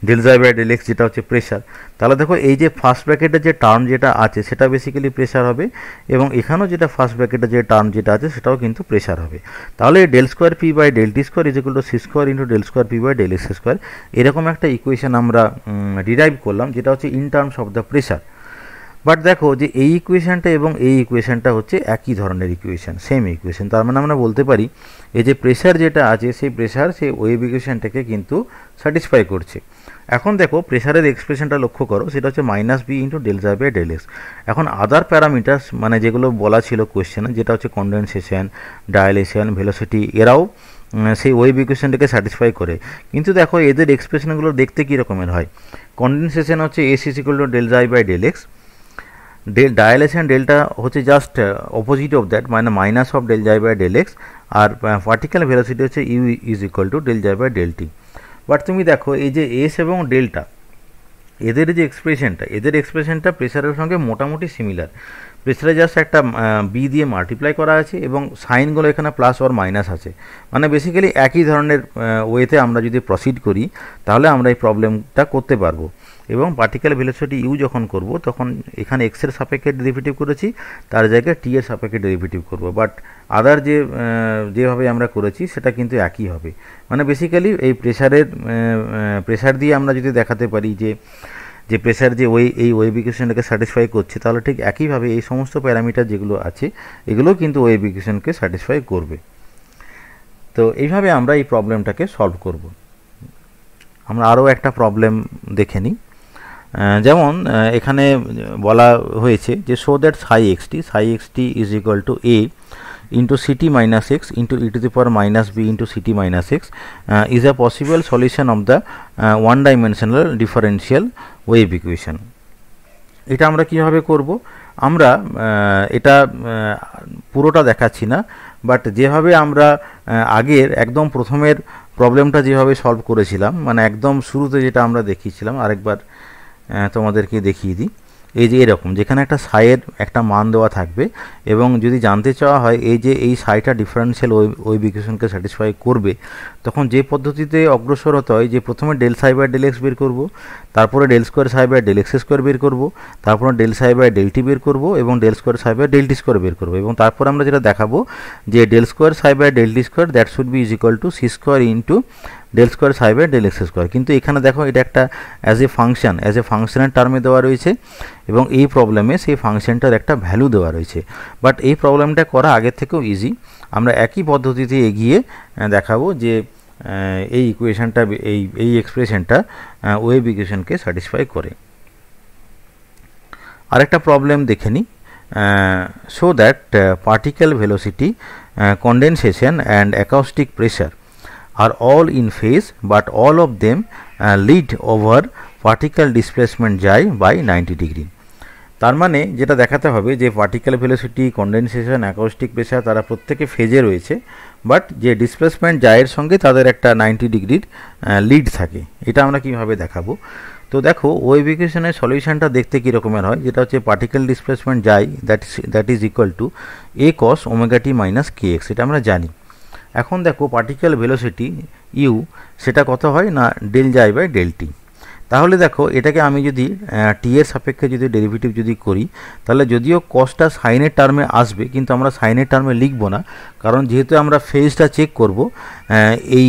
del xi by del x যেটা হচ্ছে প্রেশার তাহলে দেখো এই যে ফার্স্ট ব্র্যাকেটের যে টার্ম যেটা আছে সেটা বেসিক্যালি প্রেশার হবে এবং এখানেও যেটা ফার্স্ট ব্র্যাকেটের যে টার্ম যেটা আছে সেটাও কিন্তু প্রেশার হবে তাহলে del square p by del T square is equal to C square into del square p by del x square এরকম একটা ইকুয়েশান আমরা ডিরাইভ করলাম যেটা হচ্ছে in terms of the pressure but দেখো যে এই ইকুয়েশানটা এবং এই ইকুয়েশানটা হচ্ছে একই ধরনের ইকুয়েশান সেম ইকুয়েশান তার মানে আমরা বলতে পারি এই যে প্রেশার যেটা আছে সেই প্রেশার সেই ওয়েভ ইকুয়েশনটাকে কিন্তু স্যাটিসফাই করছে এখন দেখো প্রেশারের এক্সপ্রেশনটা লক্ষ্য করো সেটা হচ্ছে minus B into del xi by del x এখন আদার প্যারামিটার্স মানে যেগুলো বলা ছিল কোয়েশ্চেনে যেটা হচ্ছে কন্ডেনসেশন ডায়ালেশন ভেলোসিটি এরাও সেই ওয়েভ ইকুয়েশনটাকে স্যাটিসফাই করে কিন্তু দেখো এদের এক্সপ্রেশনগুলো দেখতে কী রকমের হয় কন্ডেনসেশন হচ্ছে s is equal to del xi by del x del dilation delta হচ্ছে জাস্ট অপোজিট অফ দ্যাট মানে মাইনাস অফ ডেল যায় বাই ডেল এক্স আর পার্টিক্যাল uh, ভেলোসিটি হচ্ছে u is equal to del যায় by del t but তুমি দেখো এই যে এস এবং ডেল্টা এদের যে এক্সপ্রেশনটা এদের এক্সপ্রেশনটা প্রেশারের সঙ্গে মোটামুটি সিমিলার প্রেশারে জাস্ট একটা বি uh, দিয়ে মাল্টিপ্লাই করা আছে এবং সাইনগুলো এখানে প্লাস ওর মাইনাস আছে মানে বেসিক্যালি একই ধরনের ওয়েতে uh, আমরা যদি প্রসিড করি তাহলে আমরা এই প্রবলেমটা করতে পারবো এবং পার্টিক্যাল ভেলোসিটি ইউ যখন করব তখন এখানে এক্সের সাপেক্ষে ডেরিভেটিভ করেছি তার জায়গায় টি এর সাপেক্ষে ডেরিভেটিভ করব বাট আদার যে যেভাবে আমরা করেছি সেটা কিন্তু একই হবে মানে বেসিক্যালি এই প্রেশারের প্রেশার দিয়ে আমরা যদি দেখাতে পারি যে যে প্রেশার যে ওই এই ওয়েব ইকুয়েশনটাকে স্যাটিসফাই করছে তাহলে ঠিক একইভাবে এই সমস্ত প্যারামিটার যেগুলো আছে এগুলোও কিন্তু ওয়েব ইকুয়েশনকে স্যাটিসফাই করবে তো এইভাবে আমরা এই প্রবলেমটাকে সলভ করব আমরা আরও একটা প্রবলেম দেখে নিই যেমন এখানে বলা হয়েছে যে so that psi x t psi x t is equal to a into c t minus x into e to the power minus B into c t minus x is a possible solution of the one dimensional differential wave equation এটা আমরা কীভাবে করব আমরা এটা পুরোটা দেখাচ্ছি না but যেভাবে আমরা আগের একদম প্রথমের প্রবলেমটা যেভাবে সলভ করেছিলাম মানে একদম শুরুতে যেটা আমরা দেখিয়েছিলাম আরেকবার তোমাদেরকে দেখিয়ে দিই এই যে এরকম যেখানে একটা সাইয়ের একটা মান দেওয়া থাকবে এবং যদি জানতে চাওয়া হয় এই যে এই সাইটা ডিফারেন্সিয়াল ওয়েব ইকুয়েশনকে স্যাটিসফাই করবে তখন যে পদ্ধতিতে অগ্রসর হতে হয় যে প্রথমে ডেল সাইবার ডেল এক্স বের করবো তারপরে del square psi by del x square বের করবো তারপরে del psi by del t del t বের করবো এবং del square psi by del t del টি স্কোয়ার বের করবো এবং তারপর আমরা যেটা দেখাবো যে del square psi by del t del T square that should be is equal to C square into del square psi by del x square কিন্তু এখানে দেখো এটা একটা as a function as a ফাংশনের টার্মে দেওয়া রয়েছে এবং এই প্রবলেমে সেই ফাংশনটার একটা ভ্যালু দেওয়া রয়েছে বাট এই প্রবলেমটা করা আগের থেকেও ইজি আমরা একই পদ্ধতিতে এগিয়ে দেখাবো যে এই ইকুয়েশানটা এই এই এক্সপ্রেশনটা ওয়েভ ইকুয়েশনকে স্যাটিসফাই করে আরেকটা প্রবলেম দেখে নিই so that particle velocity condensation and acoustic pressure are all in phase but all of them lead over over displacement যায় বাই নাইনটি ডিগ্রি তার মানে যেটা দেখাতে হবে যে particle velocity condensation acoustic pressure তারা প্রত্যেকে ফেজে রয়েছে বাট যে ডিসপ্লেসমেন্ট জায়ের সঙ্গে তাদের একটা নাইনটি ডিগ্রির লিড থাকে এটা আমরা কীভাবে দেখাবো তো দেখো ওয়েভ ইকুয়েশনের সলিউশনটা দেখতে কী রকমের হয় যেটা হচ্ছে পার্টিকেল ডিসপ্লেসমেন্ট যাই that that is equal to A cos omega t minus k x এটা আমরা জানি এখন দেখো পার্টিকেল ভেলোসিটি ইউ সেটা কত হয় না ডেল যাই বাই ডেল টি তাহলে দেখো এটাকে আমি যদি টি এর সাপেক্ষে যদি ডেরিভেটিভ যদি করি তাহলে যদিও কস্টটা সাইনের টার্মে আসবে কিন্তু আমরা সাইনের টার্মে লিখব না কারণ যেহেতু আমরা ফেজটা চেক করব এই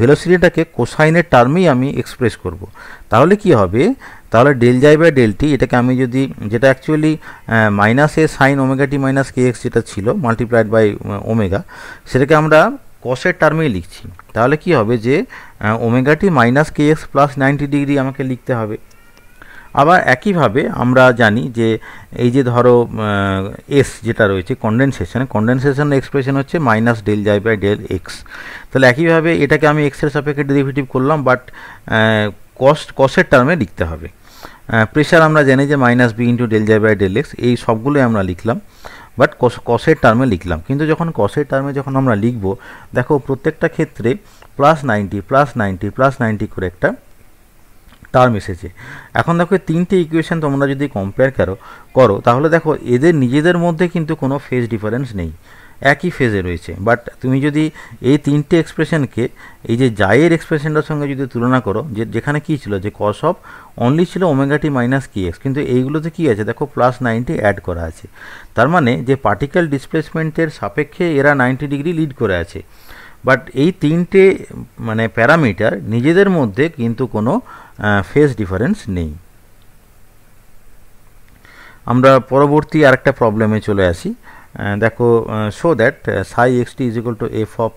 ভেলোসিটিটাকে কোসাইনের টার্মেই আমি এক্সপ্রেস করব তাহলে কি হবে তাহলে ডেল জাই বাই ডেল টি এটাকে আমি যদি যেটা actually minus a sine omega t minus k x যেটা ছিল মাল্টিপ্লাইড বাই ওমেগা সেটাকে আমরা কসের টার্মেই লিখছি তাহলে কি হবে যে omega t minus k x plus ninety degree আমাকে লিখতে হবে আবার একইভাবে আমরা জানি যে এই যে ধরো এস যেটা রয়েছে কনডেনসেশন কন্ডেনসেশন এক্সপ্রেশন হচ্ছে মাইনাস ডেল যাই বাই ডেল এক্স তাহলে একইভাবে এটাকে আমি এক্সের সাপেক্ষে ডেরিভেটিভ করলাম বাট কস্ট কসের টার্মে লিখতে হবে প্রেশার আমরা জানি যে minus B into del xi by del x এই সবগুলোই আমরা লিখলাম বাট কস কসের টার্মে লিখলাম কিন্তু যখন কসের টার্মে যখন আমরা লিখব দেখো প্রত্যেকটা ক্ষেত্রে plus ninety plus ninety plus ninety করে একটা টার্ম এসেছে এখন দেখো তিনটে ইকুয়েশান তোমরা যদি কম্পেয়ার করো করো তাহলে দেখো এদের নিজেদের মধ্যে কিন্তু কোনো ফেস ডিফারেন্স নেই একই ফেজে রয়েছে বাট তুমি যদি এই তিনটে এক্সপ্রেশনকে এই যে জায়ের এক্সপ্রেশনটার সঙ্গে যদি তুলনা করো যে যেখানে কী ছিল যে কস অফ অনলি ছিল ওমেগাটি মাইনাস কি এক্স কিন্তু এইগুলোতে কী আছে দেখো প্লাস নাইনটি অ্যাড করা আছে তার মানে যে পার্টিক্যাল ডিসপ্লেসমেন্টের সাপেক্ষে এরা নাইনটি ডিগ্রি লিড করে আছে বাট এই তিনটে মানে প্যারামিটার নিজেদের মধ্যে কিন্তু কোনো ফেস ডিফারেন্স নেই আমরা পরবর্তী আরেকটা প্রবলেমে চলে আসি Uh, দেখো show that psi x t is equal to f of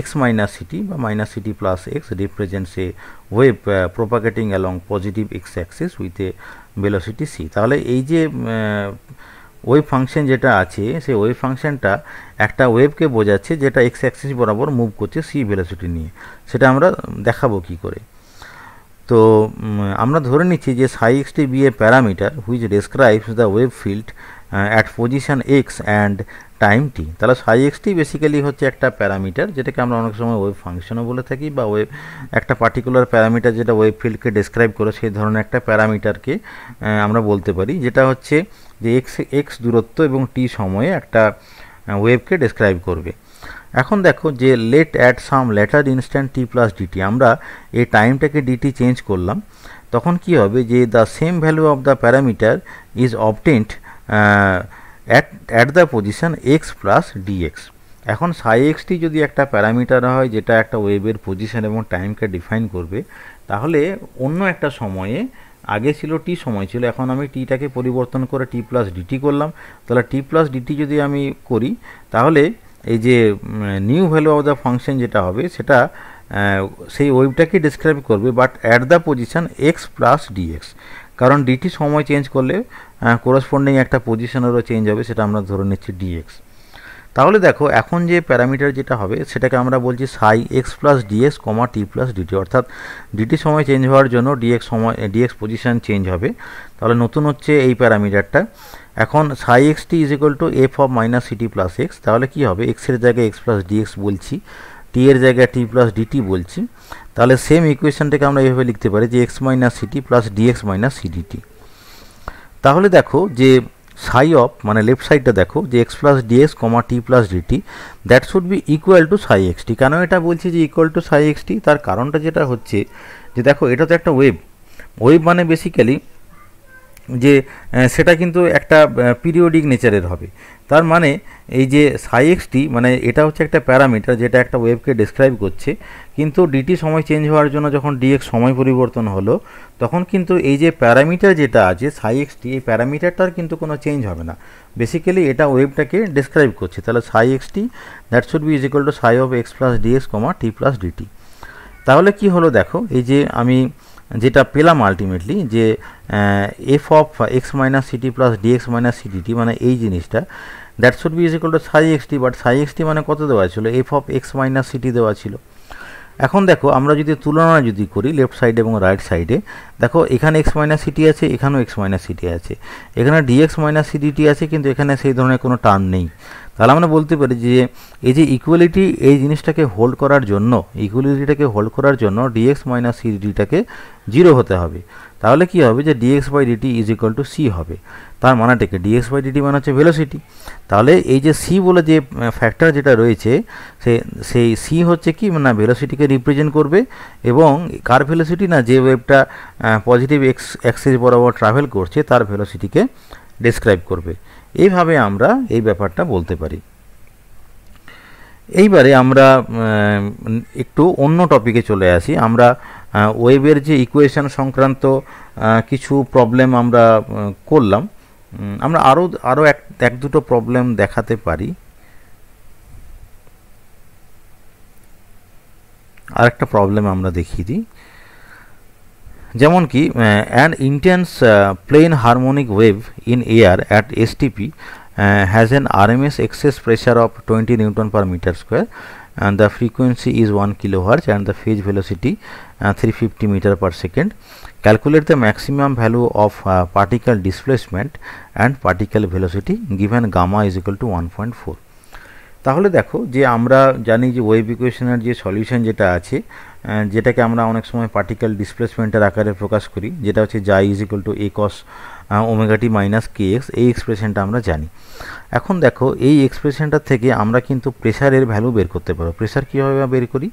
x minus c t বা minus c t plus x represents a wave propagating along positive x axis with a velocity c তাহলে এই যে ওয়েব uh, ফাংশন যেটা আছে সেই web ফাংশনটা একটা ওয়েবকে বোঝাচ্ছে যেটা এক্স অ্যাক্সিস বরাবর মুভ করছে সি ভেলোসিটি নিয়ে সেটা আমরা দেখাবো কি করে তো আমরা ধরে নিচ্ছি যে psi x t be a parameter which describes the wave field at position x and time t তাহলে সাই এক্স টি বেসিক্যালি হচ্ছে একটা প্যারামিটার যেটাকে আমরা অনেক সময় ওয়েব ফাংশনও বলে থাকি বা ওয়েব একটা পার্টিকুলার প্যারামিটার যেটা ওয়েব ফিল্ডকে ডেসক্রাইব করে সেই ধরনের একটা প্যারামিটারকে uh, আমরা বলতে পারি যেটা হচ্ছে যে এক্স এক্স দূরত্ব এবং টি সময়ে একটা ওয়েবকে uh, ডেসক্রাইব করবে এখন দেখো যে let at some later instant t plus d t আমরা এই টাইমটাকে ডিটি চেঞ্জ করলাম তখন কি হবে যে the same value of the parameter is obtained at at the position x plus d x এখন সাই এক্সটি যদি একটা প্যারামিটার হয় যেটা একটা ওয়েবের পজিশন এবং টাইমকে ডিফাইন করবে তাহলে অন্য একটা সময়ে আগে ছিল টি সময় ছিল এখন আমি টিটাকে পরিবর্তন করে টি প্লাস ডিটি করলাম তাহলে টি প্লাস ডিটি যদি আমি করি তাহলে এই যে new value of the function যেটা হবে সেটা সেই ওয়েবটাকেই ডিসক্রাইব করবে but at the position x plus d x কারণ ডিটি সময় চেঞ্জ করলে করসপন্ডিং একটা পজিশানেরও চেঞ্জ হবে সেটা আমরা ধরে নিচ্ছি ডিএক্স তাহলে দেখো এখন যে প্যারামিটার যেটা হবে সেটাকে আমরা বলছি psi x plus d x comma t plus d t অর্থাৎ ডিটি সময় চেঞ্জ হওয়ার জন্য ডিএক্স সময় ডিএক্স পজিশান চেঞ্জ হবে তাহলে নতুন হচ্ছে এই প্যারামিটারটা এখন psi x t is equal to f of minus c t plus x তাহলে কী হবে এক্সের জায়গায় এক্স প্লাস ডিএক্স বলছি টি এর জায়গায় টি প্লাস ডিটি বলছি তাহলে সেম ইকুয়েশনটাকে আমরা এভাবে লিখতে পারি যে x minus c t plus d x minus c d t তাহলে দেখো যে সাই অফ মানে লেফট সাইডটা দেখো যে x plus d x comma t plus d t that should be equal to psi x t কেন এটা বলছি যে equal to psi x t তার কারণটা যেটা হচ্ছে যে দেখো এটা তো একটা ওয়েব ওয়েব মানে বেসিক্যালি যে সেটা কিন্তু একটা পিরিয়ডিক নেচারের হবে তার মানে এই যে সাই এক্সটি মানে এটা হচ্ছে একটা প্যারামিটার যেটা একটা ওয়েবকে ডিসক্রাইব করছে কিন্তু ডিটি সময় চেঞ্জ হওয়ার জন্য যখন ডিএক্স সময় পরিবর্তন হলো তখন কিন্তু এই যে প্যারামিটার যেটা আছে সাই এক্সটি এই প্যারামিটারটার কিন্তু কোনো চেঞ্জ হবে না বেসিক্যালি এটা ওয়েবটাকে ডিসক্রাইব করছে তাহলে psi x t that should be is equal to psi of x plus d x comma t plus d t তাহলে কি হলো দেখো এই যে আমি যেটা পেলাম আলটিমেটলি যে f of x minus c t plus d x minus c t t মানে এই জিনিসটা that should be is equal to psi x t but psi x t মানে কত দেওয়া ছিল f of x minus c t দেওয়া ছিল এখন দেখো আমরা যদি তুলনা যদি করি লেফট সাইড এবং রাইট সাইডে দেখো এখানে এক্স মাইনাস সিটি আছে এখানেও এক্স মাইনাস সিটি আছে এখানে ডিএক্স মাইনাস সিডিটি আছে কিন্তু এখানে সেই ধরনের কোনো টার্ন নেই তাহলে আমরা বলতে পারি যে এই যে ইকুয়ালিটি এই জিনিসটাকে হোল্ড করার জন্য ইকুয়ালিটিটাকে হোল্ড করার জন্য ডিএক্স মাইনাস সি ডিটাকে জিরো হতে হবে তাহলে কি হবে যে d x by d t is equal to c হবে তার মানেটাকে ডিএক্স বাই ডিটি মানে হচ্ছে ভেলোসিটি তাহলে এই যে সি বলে যে ফ্যাক্টর যেটা রয়েছে সে সেই সি হচ্ছে কি না ভেলোসিটিকে রিপ্রেজেন্ট করবে এবং কার ভেলোসিটি না যে ওয়েবটা পজিটিভ এক্স অ্যাক্সিস বরাবর ট্রাভেল করছে তার ভেলোসিটিকে ডিসক্রাইব করবে এইভাবে আমরা এই ব্যাপারটা বলতে পারি এইবারে আমরা একটু অন্য টপিকে চলে আসি আমরা ওয়েবের যে ইকুয়েশন সংক্রান্ত কিছু প্রবলেম আমরা করলাম আমরা আরও আরও এক এক দুটো প্রবলেম দেখাতে পারি আর একটা প্রবলেম আমরা দেখিয়ে দিই যেমন কি an intense plane harmonic wave in air at s STP has an r RMS excess pressure of twenty newton per metre square and the frequency is one kilo hertz and the phase velocity three fifty metre per second calculate the maximum value of particle displacement and particle velocity given gamma is equal to one point four তাহলে দেখো যে আমরা জানি যে web ইকুয়েশনের যে solution যেটা আছে যেটাকে আমরা অনেক সময় পার্টিকেল ডিসপ্লেসমেন্টের আকারে প্রকাশ করি যেটা হচ্ছে psi is equal to A cos omega t minus k x এই এক্সপ্রেশনটা আমরা জানি এখন দেখো এই এক্সপ্রেশনটা থেকে আমরা কিন্তু প্রেশারের ভ্যালু বের করতে পারবো প্রেশার কীভাবে বের করি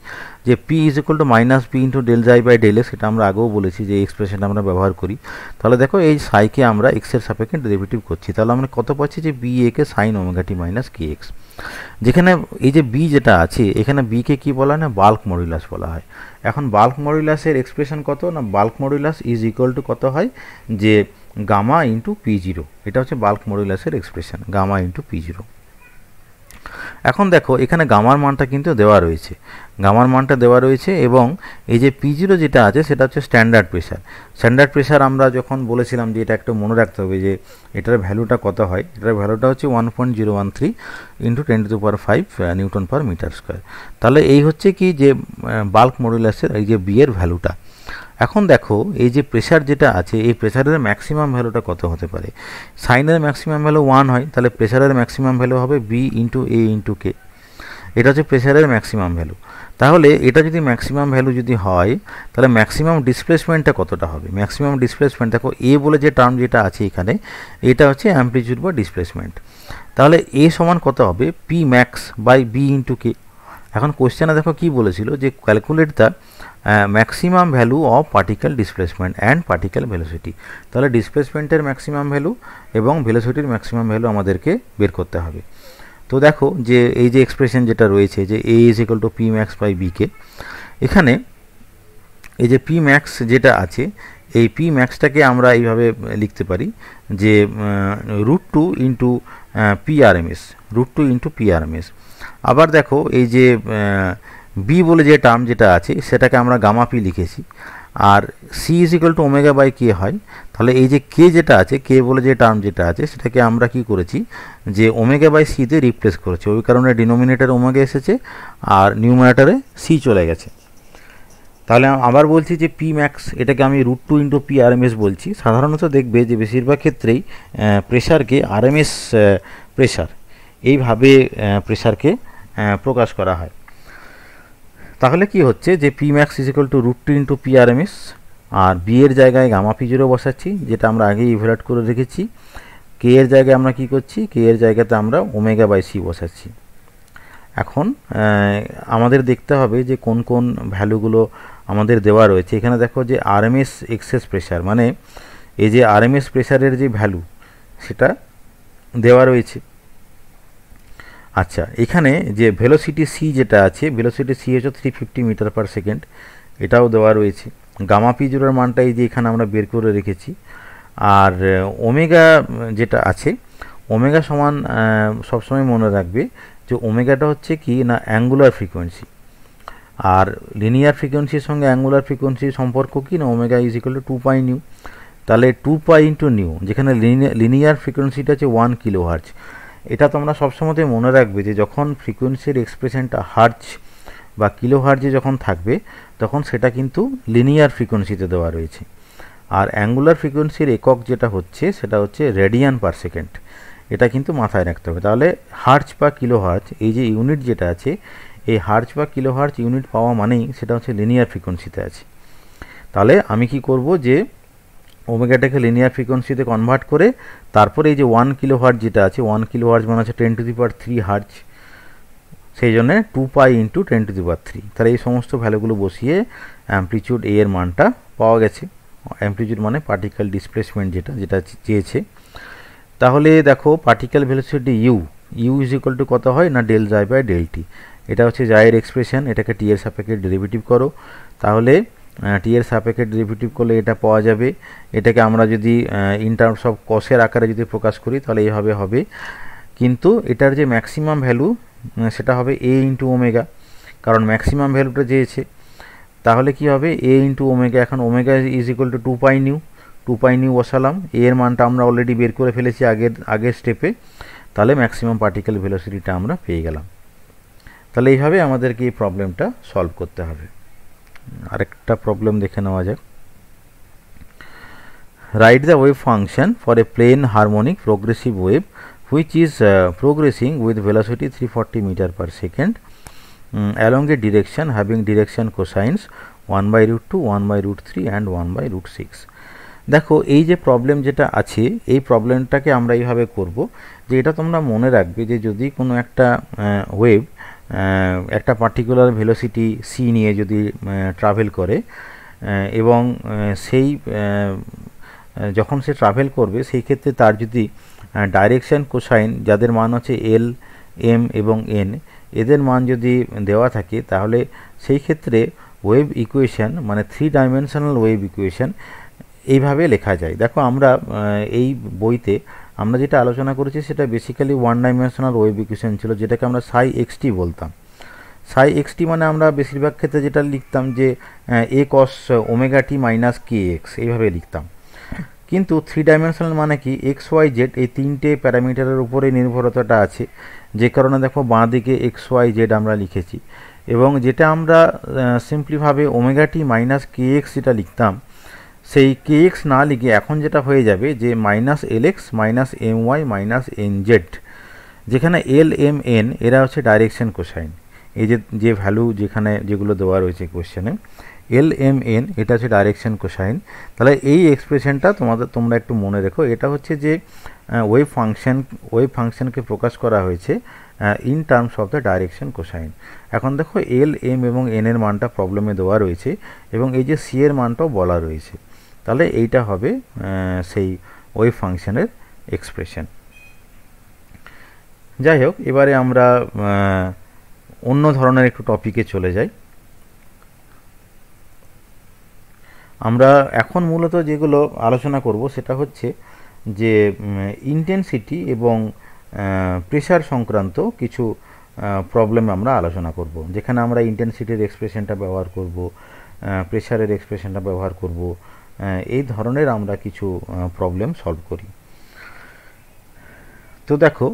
যে p is equal to minus p into del যাই বাই ডেল এক্স এটা আমরা আগেও বলেছি যে এক্সপ্রেশনটা আমরা ব্যবহার করি তাহলে দেখো এই সাইকে আমরা এক্সের সাপেক্ষে ডেরিভেটিভ করছি তাহলে আমরা কত পাচ্ছি যে b a k sine omega t minus k x যেখানে এই যে বি যেটা আছে এখানে বিকে কি বলা হয় না বাল্ক মডুলাস বলা হয় এখন বাল্ক মডুলাসের এক্সপ্রেশন কত না bulk modulus is equal to কত হয় যে গামা ইন্টু পি জিরো এটা হচ্ছে বাল্ক মডুলাসের expression gamma into p zero এখন দেখো এখানে গামার মানটা কিন্তু দেওয়া রয়েছে গামার মানটা দেওয়া রয়েছে এবং এই যে পি জিরো যেটা আছে সেটা হচ্ছে স্ট্যান্ডার্ড প্রেশার স্ট্যান্ডার্ড প্রেশার আমরা যখন বলেছিলাম যে এটা একটু মনে রাখতে হবে যে এটার ভ্যালুটা কত হয় এটার ভ্যালুটা হচ্ছে one point zero one three into ten to power five newton per metre square তাহলে এই হচ্ছে কি যে বাল্ক মডুলাসের এই যে বিয়ের ভ্যালুটা এখন দেখো এই যে প্রেশার যেটা আছে এই প্রেশারের ম্যাক্সিমাম ভ্যালুটা কত হতে পারে সাইনের ম্যাক্সিমাম ভ্যালু ওয়ান হয় তাহলে প্রেশারের ম্যাক্সিমাম ভ্যালু হবে b into a into k এটা হচ্ছে প্রেশারের ম্যাক্সিমাম ভ্যালু তাহলে এটা যদি ম্যাক্সিমাম ভ্যালু যদি হয় তাহলে ম্যাক্সিমাম ডিসপ্লেসমেন্টটা কতটা হবে ম্যাক্সিমাম ডিসপ্লেসমেন্ট দেখো এ বলে যে টার্ম যেটা আছে এখানে এটা হচ্ছে অ্যাম্পলিচিউড বা ডিসপ্লেসমেন্ট তাহলে এ সমান কত হবে p max by b into k এখন কোশ্চেনে দেখো কি বলেছিল যে calculate the maximum value of particle displacement and particle velocity তাহলে ডিসপ্লেসমেন্টের ম্যাক্সিমাম ভ্যালু এবং ভেলোসিটির ম্যাক্সিমাম ভ্যালু আমাদেরকে বের করতে হবে তো দেখো যে এই যে এক্সপ্রেশন যেটা রয়েছে যে a is equal to p max by বিকে এখানে এই যে পি ম্যাক্স যেটা আছে এই পি ম্যাক্সটাকে আমরা এইভাবে লিখতে পারি যে রুট টু ইন্টু পি আর M s root two into p s আবার দেখো এই যে বি বলে যে টার্ম যেটা আছে সেটাকে আমরা গামা পি লিখেছি আর c is equal to omega by k হয় তাহলে এই যে কে যেটা আছে কে বলে যে টার্ম যেটা আছে সেটাকে আমরা কি করেছি যে ওমেগা বাই সিতে রিপ্লেস করেছি ওই কারণে ডিনোমিনেটারে ওমেগা এসেছে আর নিউমিনেটারে সি চলে গেছে তাহলে আবার বলছি যে পি ম্যাক্স এটাকে আমি root two into p RMS বলছি সাধারণত দেখবে যে বেশিরভাগ ক্ষেত্রেই প্রেশারকে আরএমএস প্রেশার এইভাবে প্রেশারকে প্রকাশ করা হয় তাহলে কি হচ্ছে যে p max is equal to root two into p R m আর বি এর জায়গায় গামা পি জিরো বসাচ্ছি যেটা আমরা আগেই ইভ্যালুয়েট করে রেখেছি কে এর জায়গায় আমরা কি করছি কে এর জায়গাতে আমরা ওমেগা বাই সি বসাচ্ছি এখন আমাদের দেখতে হবে যে কোন কোন ভ্যালুগুলো আমাদের দেওয়া রয়েছে এখানে দেখো যে আরএমএস এক্সেস প্রেশার মানে এই যে আরএমএস প্রেশারের যে ভ্যালু সেটা দেওয়া রয়েছে আচ্ছা এখানে যে ভেলোসিটি সি যেটা আছে ভেলোসিটি সি হচ্ছে three fifty metre per second এটাও দেওয়া রয়েছে গামা পিজুরের মানটা এই যে এখানে আমরা বের করে রেখেছি আর ওমেগা যেটা আছে ওমেগা সমান সবসময় মনে রাখবে যে ওমেগাটা হচ্ছে কি না অ্যাঙ্গুলার ফ্রিকোয়েন্সি আর লিনিয়ার ফ্রিকোয়েন্সির সঙ্গে অ্যাঙ্গুলার ফ্রিকোয়েন্সির সম্পর্ক কি না omega is equal to pi nu তাহলে টু পাই ইন্টু নিউ যেখানে লিনিয়ার ফ্রিকোয়েন্সিটা হচ্ছে ওয়ান কিলো হার্জ এটা তোমরা সবসময়তে মনে রাখবে যে যখন ফ্রিকোয়েন্সির এক্সপ্রেশনটা হার্জ বা কিলো হার্জে যখন থাকবে তখন সেটা কিন্তু লিনিয়ার ফ্রিকোয়েন্সিতে দেওয়া রয়েছে আর অ্যাঙ্গুলার ফ্রিকোয়েন্সির একক যেটা হচ্ছে সেটা হচ্ছে রেডিয়ান পার সেকেন্ড এটা কিন্তু মাথায় রাখতে হবে তাহলে হার্জ বা কিলো হার্জ এই যে ইউনিট যেটা আছে এই হার্জ বা কিলো হার্জ ইউনিট পাওয়া মানেই সেটা হচ্ছে লিনিয়ার ফ্রিকোয়েন্সিতে আছে তাহলে আমি কি করব যে ওমেগাটাকে লিনিয়ার ফ্রিকোয়েন্সিতে কনভার্ট করে তারপরে এই যে ওয়ান কিলো হার্জ যেটা আছে ওয়ান কিলো হার্জ মানে আছে ten to the power three hertz সেই জন্যে two pi into ten to the power three তাহলে এই সমস্ত ভ্যালুগুলো বসিয়ে অ্যাম্পলিচিউড এ এর মানটা পাওয়া গেছে অ্যাম্পলিচিউড মানে পার্টিক্যাল ডিসপ্লেসমেন্ট যেটা যেটা চেয়েছে তাহলে দেখো particle velocity u u is equal to কত হয় না ডেল যায় বাই ডেল টি এটা হচ্ছে জায়ের এক্সপ্রেশন এটাকে টি এর সাপেক্ষে ডেরিভেটিভ করো তাহলে টি এর সাপেক্ষে ডেরিভেটিভ করলে এটা পাওয়া যাবে এটাকে আমরা যদি ইন টার্মস অফ কসের আকারে যদি প্রকাশ করি তাহলে এইভাবে হবে কিন্তু এটার যে ম্যাক্সিমাম ভ্যালু সেটা হবে এ ইন্টু ওমেগা কারণ ম্যাক্সিমাম ভ্যালুটা চেয়েছে তাহলে কি হবে এ ইন্টু ওমেগা এখন omega is equal to two pi nu two pi nu বসালাম এ এর মানটা আমরা অলরেডি বের করে ফেলেছি আগের আগের স্টেপে তাহলে ম্যাক্সিমাম পার্টিকেল ভেলোসিটিটা আমরা পেয়ে গেলাম তাহলে এইভাবে আমাদেরকে এই প্রবলেমটা সলভ করতে হবে আরেকটা প্রবলেম দেখে নেওয়া যাক write the wave function for a plane harmonic progressive wave which is progressing with velocity three forty metre per second along a direction having direction cosines one by root two one by root three and one by root six দেখো এই যে problem যেটা আছে এই প্রবলেমটাকে আমরা এইভাবে করবো যে এটা তোমরা মনে রাখবে যে যদি কোনো একটা ওয়েব একটা পার্টিকুলার ভেলোসিটি সি নিয়ে যদি ট্রাভেল করে এবং সেই যখন সে ট্রাভেল করবে সেই ক্ষেত্রে তার যদি ডাইরেকশান কোসাইন যাদের মান হচ্ছে এল এম এবং এন এদের মান যদি দেওয়া থাকে তাহলে সেই ক্ষেত্রে ওয়েব ইকুয়েশন মানে থ্রি ডাইমেনশনাল ওয়েব ইকুয়েশান এইভাবে লেখা যায় দেখো আমরা এই বইতে আমরা যেটা আলোচনা করেছি সেটা basically one dimensional wave equation ছিল যেটাকে আমরা সাই এক্সটি বলতাম সাই এক্সটি মানে আমরা বেশিরভাগ ক্ষেত্রে যেটা লিখতাম যে a cos omega t minus k x এইভাবে লিখতাম কিন্তু থ্রি ডাইমেনশনাল মানে কি এক্স ওয়াই জেড এই তিনটে প্যারামিটারের উপরে নির্ভরতাটা আছে যে কারণে দেখো বাঁ দিকে এক্স ওয়াই জেড আমরা লিখেছি এবং যেটা আমরা সিম্পলিভাবে omega t minus k x যেটা লিখতাম সেই কে এক্স না লিখে এখন যেটা হয়ে যাবে যে minus l x minus m y minus n z যেখানে এল এম এন এরা হচ্ছে ডাইরেকশন কোসাইন এই যে যে ভ্যালু যেখানে যেগুলো দেওয়া রয়েছে কোশ্চেনে এল এম এন এটা হচ্ছে ডাইরেকশন কোসাইন তাহলে এই এক্সপ্রেশনটা তোমাদের তোমরা একটু মনে রেখো এটা হচ্ছে যে ওয়েব ফাংশন ওয়েব ফাংশনকে প্রকাশ করা হয়েছে in terms of the direction cosine এখন দেখো এল এম এবং এন এর মানটা প্রবলেমে দেওয়া রয়েছে এবং এই যে সি এর মানটাও বলা রয়েছে তাহলে এইটা হবে সেই ওয়েভ ফাংশনের এক্সপ্রেশন যাই হোক এবারে আমরা অন্য ধরনের একটু টপিকে চলে যাই আমরা এখন মূলত যেগুলো আলোচনা করব সেটা হচ্ছে যে ইন্টেন্সিটি এবং প্রেশার সংক্রান্ত কিছু প্রবলেম আমরা আলোচনা করব যেখানে আমরা ইন্টেন্সিটির এক্সপ্রেশনটা ব্যবহার করব প্রেশারের এক্সপ্রেশনটা ব্যবহার করব এই ধরনের আমরা কিছু প্রবলেম সলভ করি তো দেখো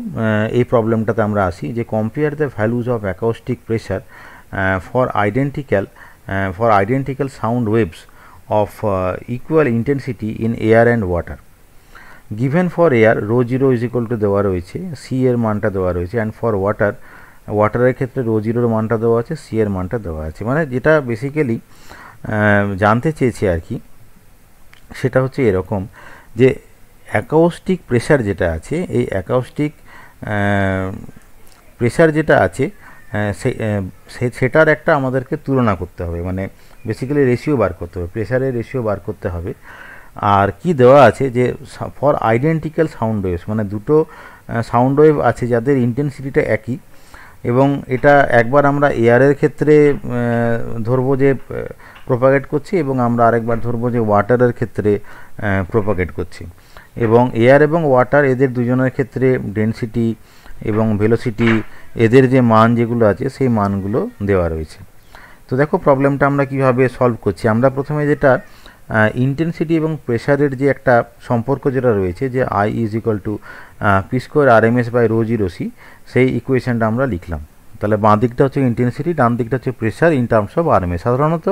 এই প্রবলেমটাতে আমরা আসি যে compare the values of acoustic pressure for identical for identical sound waves of equal intensity in air and water given for air rho zero is equal to দেওয়া রয়েছে সি এর মানটা দেওয়া রয়েছে অ্যান্ড ফর ওয়াটার ওয়াটারের ক্ষেত্রে rho জিরোর মানটা দেওয়া আছে সি এর মানটা দেওয়া আছে মানে যেটা বেসিক্যালি জানতে চেয়েছে আর কি সেটা হচ্ছে এরকম যে অ্যাকাউস্টিক প্রেশার যেটা আছে এই অ্যাকাউস্টিক প্রেশার যেটা আছে সে সেটার একটা আমাদেরকে তুলনা করতে হবে মানে বেসিক্যালি রেশিও বার করতে হবে প্রেশারের রেশিও বার করতে হবে আর কি দেওয়া আছে যে ফর আইডেন্টিক্যাল সাউন্ড ওয়েভস মানে দুটো সাউন্ড ওয়েভ আছে যাদের ইন্টেন্সিটিটা একই এবং এটা একবার আমরা এয়ারের ক্ষেত্রে ধরবো যে প্রোপাগেট করছি এবং আমরা আরেকবার ধরবো যে ওয়াটারের ক্ষেত্রে প্রোপাগেট করছি এবং এয়ার এবং ওয়াটার এদের দুজনের ক্ষেত্রে ডেনসিটি এবং ভেলোসিটি এদের যে মান যেগুলো আছে সেই মানগুলো দেওয়া রয়েছে তো দেখো প্রবলেমটা আমরা কিভাবে সলভ করছি আমরা প্রথমে যেটা ইন্টেন্সিটি এবং প্রেশারের যে একটা সম্পর্ক যেটা রয়েছে যে I is equal to p square r M S by rho zero c সেই ইকুয়েশনটা আমরা লিখলাম তাহলে বাঁ দিকটা হচ্ছে ইন্টেন্সিটি ডান দিকটা হচ্ছে pressure in terms of r M s সাধারণত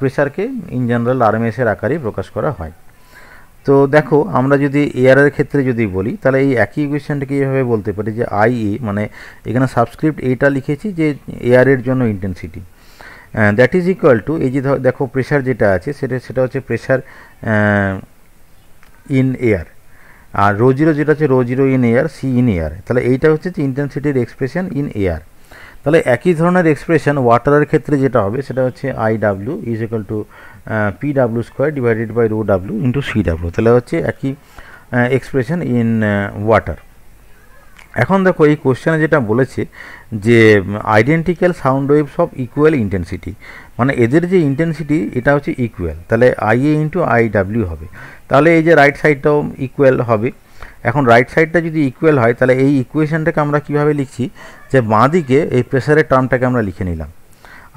প্রেসারকে ইন জেনারেল আরএমএসের আকারে প্রকাশ করা হয় তো দেখো আমরা যদি এয়ারের ক্ষেত্রে যদি বলি তাহলে এই একই ইকুয়েশনটাকে এইভাবে বলতে পারি যে আই এ মানে এখানে সাবস্ক্রিপ্ট এইটা লিখেছি যে এয়ারের জন্য intensity that is equal to এই যে দেখো প্রেশার যেটা আছে সেটা সেটা হচ্ছে প্রেশার ইন এয়ার আর রো যেটা হচ্ছে rho zero in air c in air তাহলে এইটা হচ্ছে যে ইন্টেন্সিটির এক্সপ্রেশন ইন এয়ার তাহলে একই ধরনের এক্সপ্রেশন ওয়াটারের ক্ষেত্রে যেটা হবে সেটা হচ্ছে I W is equal to P W square divided by rho W into C W তাহলে হচ্ছে একই এক্সপ্রেশন ইন ওয়াটার এখন দেখো এই কোশ্চেনে যেটা বলেছে যে identical sound waves of equal intensity মানে এদের যে ইন্টেন্সিটি এটা হচ্ছে ইকুয়াল তাহলে আই এ ইন্টু আই ডাব্লিউ হবে তাহলে এই যে রাইট সাইডটাও ইকুয়াল হবে এখন রাইট সাইডটা যদি ইকুয়াল হয় তাহলে এই ইকুয়েশানটাকে আমরা কিভাবে লিখছি যে বাঁ দিকে এই প্রেশারের টার্মটাকে আমরা লিখে নিলাম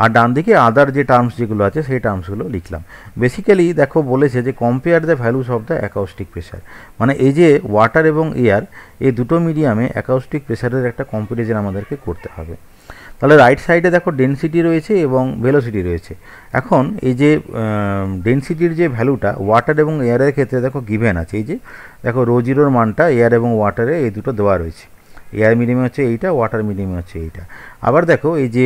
আর ডান দিকে আদার যে টার্মস যেগুলো আছে সেই টার্মসগুলো লিখলাম বেসিক্যালি দেখো বলেছে যে compare the values of the acoustic pressure মানে এই যে ওয়াটার এবং এয়ার এই দুটো মিডিয়ামে অ্যাকাউস্টিক প্রেশারের একটা কম্পিটিশন আমাদেরকে করতে হবে তাহলে রাইট সাইডে দেখো ডেনসিটি রয়েছে এবং ভেলোসিটি রয়েছে এখন এই যে ডেনসিটির যে ভ্যালুটা ওয়াটার এবং এয়ারের ক্ষেত্রে দেখো গিভেন আছে এই যে দেখো রোজিরোর জিরোর মানটা এয়ার এবং ওয়াটারে এই দুটো দেওয়া রয়েছে এয়ার মিডিয়ামে হচ্ছে এইটা ওয়াটার মিডিয়ামে হচ্ছে এইটা আবার দেখো এই যে